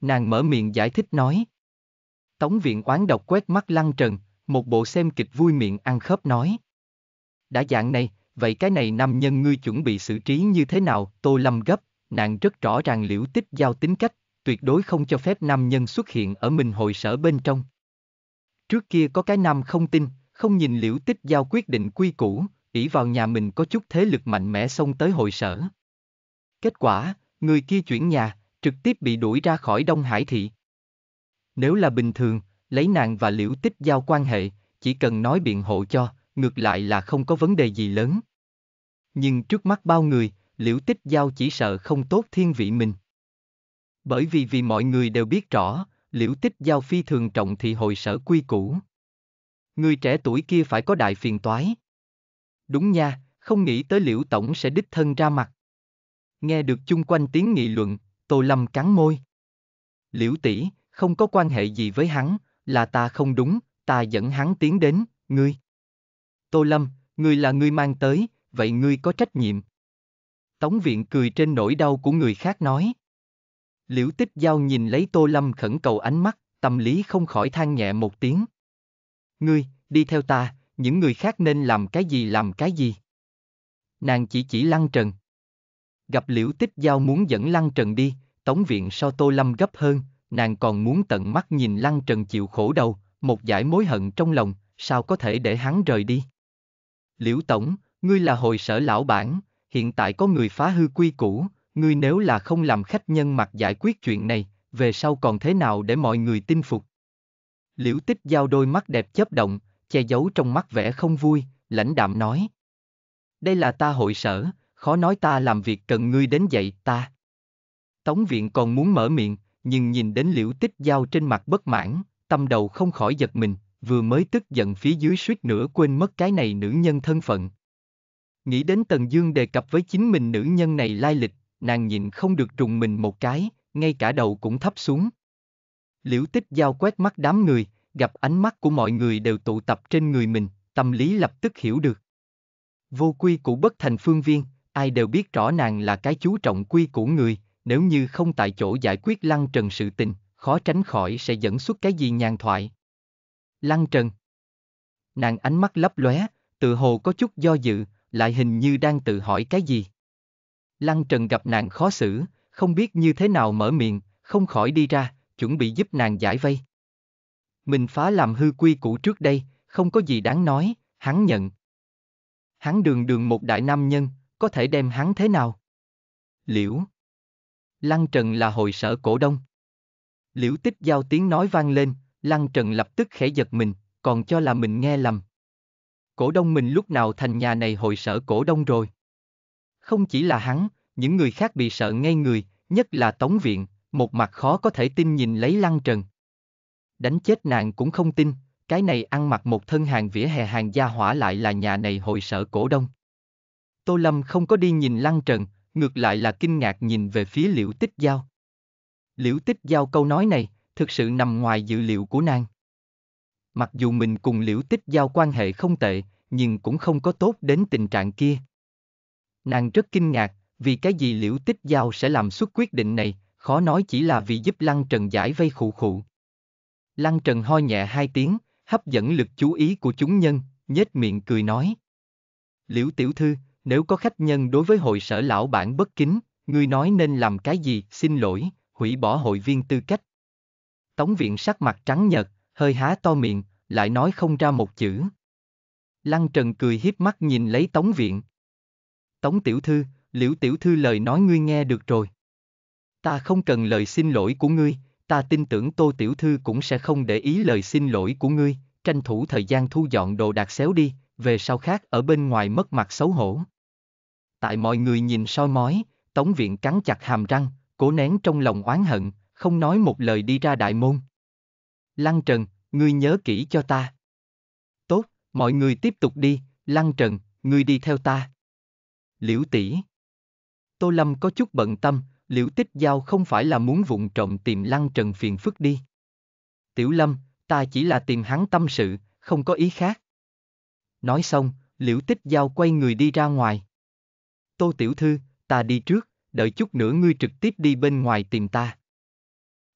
Nàng mở miệng giải thích nói. Tống viện quán độc quét mắt Lăng Trần, một bộ xem kịch vui miệng ăn khớp nói. Đã dạng này, vậy cái này nam nhân ngươi chuẩn bị xử trí như thế nào, Tô Lâm gấp, nàng rất rõ ràng liễu tích giao tính cách, tuyệt đối không cho phép nam nhân xuất hiện ở mình hội sở bên trong. Trước kia có cái nam không tin, không nhìn liễu tích giao quyết định quy củ, ỷ vào nhà mình có chút thế lực mạnh mẽ xông tới hội sở. Kết quả, người kia chuyển nhà, trực tiếp bị đuổi ra khỏi Đông Hải thị. Nếu là bình thường, lấy nàng và liễu tích giao quan hệ, chỉ cần nói biện hộ cho, ngược lại là không có vấn đề gì lớn. Nhưng trước mắt bao người, liễu tích giao chỉ sợ không tốt thiên vị mình. Bởi vì vì mọi người đều biết rõ, liễu tích giao phi thường trọng thì hồi sở quy cũ Người trẻ tuổi kia phải có đại phiền toái. Đúng nha, không nghĩ tới liễu tổng sẽ đích thân ra mặt. Nghe được chung quanh tiếng nghị luận, Tô Lâm cắn môi. Liễu tỷ, không có quan hệ gì với hắn, là ta không đúng, ta dẫn hắn tiến đến, ngươi. Tô Lâm, ngươi là ngươi mang tới, vậy ngươi có trách nhiệm. Tống viện cười trên nỗi đau của người khác nói. Liễu Tích Giao nhìn lấy Tô Lâm khẩn cầu ánh mắt, tâm lý không khỏi than nhẹ một tiếng. Ngươi, đi theo ta, những người khác nên làm cái gì làm cái gì. Nàng chỉ chỉ Lăng Trần. Gặp Liễu Tích Giao muốn dẫn Lăng Trần đi, Tống Viện so Tô Lâm gấp hơn, nàng còn muốn tận mắt nhìn Lăng Trần chịu khổ đầu, một giải mối hận trong lòng, sao có thể để hắn rời đi. Liễu Tổng, ngươi là hồi sở lão bản, hiện tại có người phá hư quy củ, ngươi nếu là không làm khách nhân mặt giải quyết chuyện này, về sau còn thế nào để mọi người tin phục? Liễu tích giao đôi mắt đẹp chớp động, che giấu trong mắt vẻ không vui, lãnh đạm nói. Đây là ta hội sở, khó nói ta làm việc cần ngươi đến dạy ta. Tống viện còn muốn mở miệng, nhưng nhìn đến liễu tích giao trên mặt bất mãn, tâm đầu không khỏi giật mình, vừa mới tức giận phía dưới suýt nữa quên mất cái này nữ nhân thân phận. Nghĩ đến Tần Dương đề cập với chính mình nữ nhân này lai lịch, nàng nhìn không được trùng mình một cái, ngay cả đầu cũng thấp xuống. Liễu tích giao quét mắt đám người, gặp ánh mắt của mọi người đều tụ tập trên người mình, tâm lý lập tức hiểu được. Vô quy củ bất thành phương viên, ai đều biết rõ nàng là cái chú trọng quy của người, nếu như không tại chỗ giải quyết lăng trần sự tình, khó tránh khỏi sẽ dẫn xuất cái gì nhàn thoại. Lăng trần Nàng ánh mắt lấp lóe, tự hồ có chút do dự, lại hình như đang tự hỏi cái gì. Lăng Trần gặp nàng khó xử, không biết như thế nào mở miệng, không khỏi đi ra, chuẩn bị giúp nàng giải vây. Mình phá làm hư quy cũ trước đây, không có gì đáng nói, hắn nhận. Hắn đường đường một đại nam nhân, có thể đem hắn thế nào? Liễu Lăng Trần là hội sở cổ đông. Liễu tích giao tiếng nói vang lên, Lăng Trần lập tức khẽ giật mình, còn cho là mình nghe lầm. Cổ đông mình lúc nào thành nhà này hội sở cổ đông rồi. Không chỉ là hắn, những người khác bị sợ ngay người, nhất là Tống Viện, một mặt khó có thể tin nhìn lấy Lăng Trần. Đánh chết nàng cũng không tin, cái này ăn mặc một thân hàng vỉa hè hàng gia hỏa lại là nhà này hội sở cổ đông. Tô Lâm không có đi nhìn Lăng Trần, ngược lại là kinh ngạc nhìn về phía Liễu Tích Giao. Liễu Tích Giao câu nói này, thực sự nằm ngoài dự liệu của nàng. Mặc dù mình cùng Liễu Tích Giao quan hệ không tệ, nhưng cũng không có tốt đến tình trạng kia nàng rất kinh ngạc, vì cái gì liễu tích giao sẽ làm suốt quyết định này, khó nói chỉ là vì giúp Lăng Trần giải vây khụ khụ. Lăng Trần ho nhẹ hai tiếng, hấp dẫn lực chú ý của chúng nhân, nhếch miệng cười nói. Liễu tiểu thư, nếu có khách nhân đối với hội sở lão bản bất kính, ngươi nói nên làm cái gì, xin lỗi, hủy bỏ hội viên tư cách. Tống viện sắc mặt trắng nhợt, hơi há to miệng, lại nói không ra một chữ. Lăng Trần cười hiếp mắt nhìn lấy Tống viện, Tống tiểu thư, liễu tiểu thư lời nói ngươi nghe được rồi. Ta không cần lời xin lỗi của ngươi, ta tin tưởng tô tiểu thư cũng sẽ không để ý lời xin lỗi của ngươi, tranh thủ thời gian thu dọn đồ đạc xéo đi, về sau khác ở bên ngoài mất mặt xấu hổ. Tại mọi người nhìn soi mói, Tống Viện cắn chặt hàm răng, cố nén trong lòng oán hận, không nói một lời đi ra đại môn. Lăng Trần, ngươi nhớ kỹ cho ta. Tốt, mọi người tiếp tục đi, Lăng Trần, ngươi đi theo ta liễu tỷ. Tô Lâm có chút bận tâm, liễu tích giao không phải là muốn vụng trộm tìm lăng trần phiền phức đi. Tiểu Lâm, ta chỉ là tìm hắn tâm sự, không có ý khác. Nói xong, liễu tích giao quay người đi ra ngoài. Tô Tiểu Thư, ta đi trước, đợi chút nữa ngươi trực tiếp đi bên ngoài tìm ta.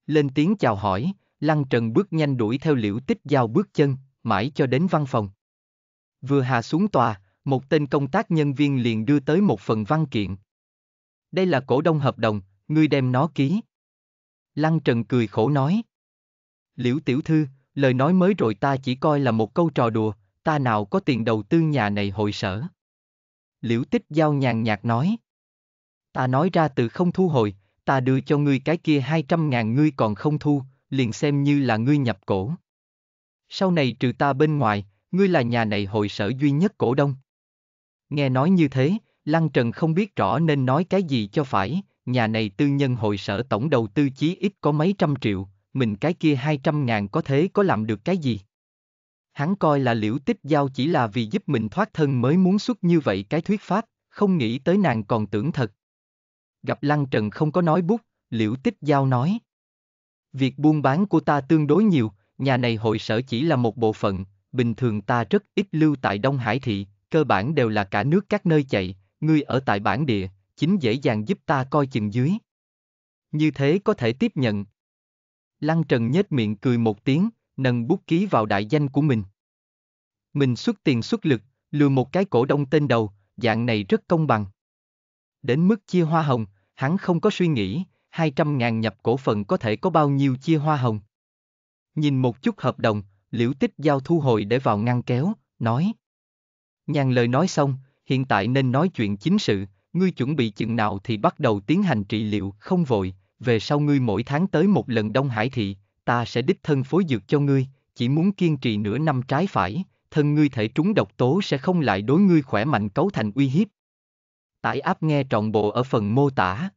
Lên tiếng chào hỏi, Lăng Trần bước nhanh đuổi theo liễu tích giao bước chân, mãi cho đến văn phòng. Vừa hạ xuống tòa, một tên công tác nhân viên liền đưa tới một phần văn kiện. Đây là cổ đông hợp đồng, ngươi đem nó ký. Lăng Trần cười khổ nói. Liễu tiểu thư, lời nói mới rồi ta chỉ coi là một câu trò đùa, ta nào có tiền đầu tư nhà này hội sở. Liễu tích giao nhàn nhạt nói. Ta nói ra từ không thu hồi, ta đưa cho ngươi cái kia 200 ngàn ngươi còn không thu, liền xem như là ngươi nhập cổ. Sau này trừ ta bên ngoài, ngươi là nhà này hội sở duy nhất cổ đông. Nghe nói như thế, Lăng Trần không biết rõ nên nói cái gì cho phải, nhà này tư nhân hội sở tổng đầu tư chí ít có mấy trăm triệu, mình cái kia hai trăm ngàn có thế có làm được cái gì. Hắn coi là liễu tích giao chỉ là vì giúp mình thoát thân mới muốn xuất như vậy cái thuyết pháp, không nghĩ tới nàng còn tưởng thật. Gặp Lăng Trần không có nói bút, liễu tích giao nói. Việc buôn bán của ta tương đối nhiều, nhà này hội sở chỉ là một bộ phận, bình thường ta rất ít lưu tại Đông Hải Thị, cơ bản đều là cả nước các nơi chạy, ngươi ở tại bản địa, chính dễ dàng giúp ta coi chừng dưới. Như thế có thể tiếp nhận. Lăng Trần nhếch miệng cười một tiếng, nâng bút ký vào đại danh của mình. Mình xuất tiền xuất lực, lừa một cái cổ đông tên đầu, dạng này rất công bằng. Đến mức chia hoa hồng, hắn không có suy nghĩ, 200.000 nhập cổ phần có thể có bao nhiêu chia hoa hồng. Nhìn một chút hợp đồng, liễu tích giao thu hồi để vào ngăn kéo, nói. Nhàn lời nói xong, hiện tại nên nói chuyện chính sự, ngươi chuẩn bị chừng nào thì bắt đầu tiến hành trị liệu, không vội, về sau ngươi mỗi tháng tới một lần Đông Hải thị, ta sẽ đích thân phối dược cho ngươi, chỉ muốn kiên trì nửa năm trái phải, thân ngươi thể trúng độc tố sẽ không lại đối ngươi khỏe mạnh cấu thành uy hiếp. Tải áp nghe trọn bộ ở phần mô tả.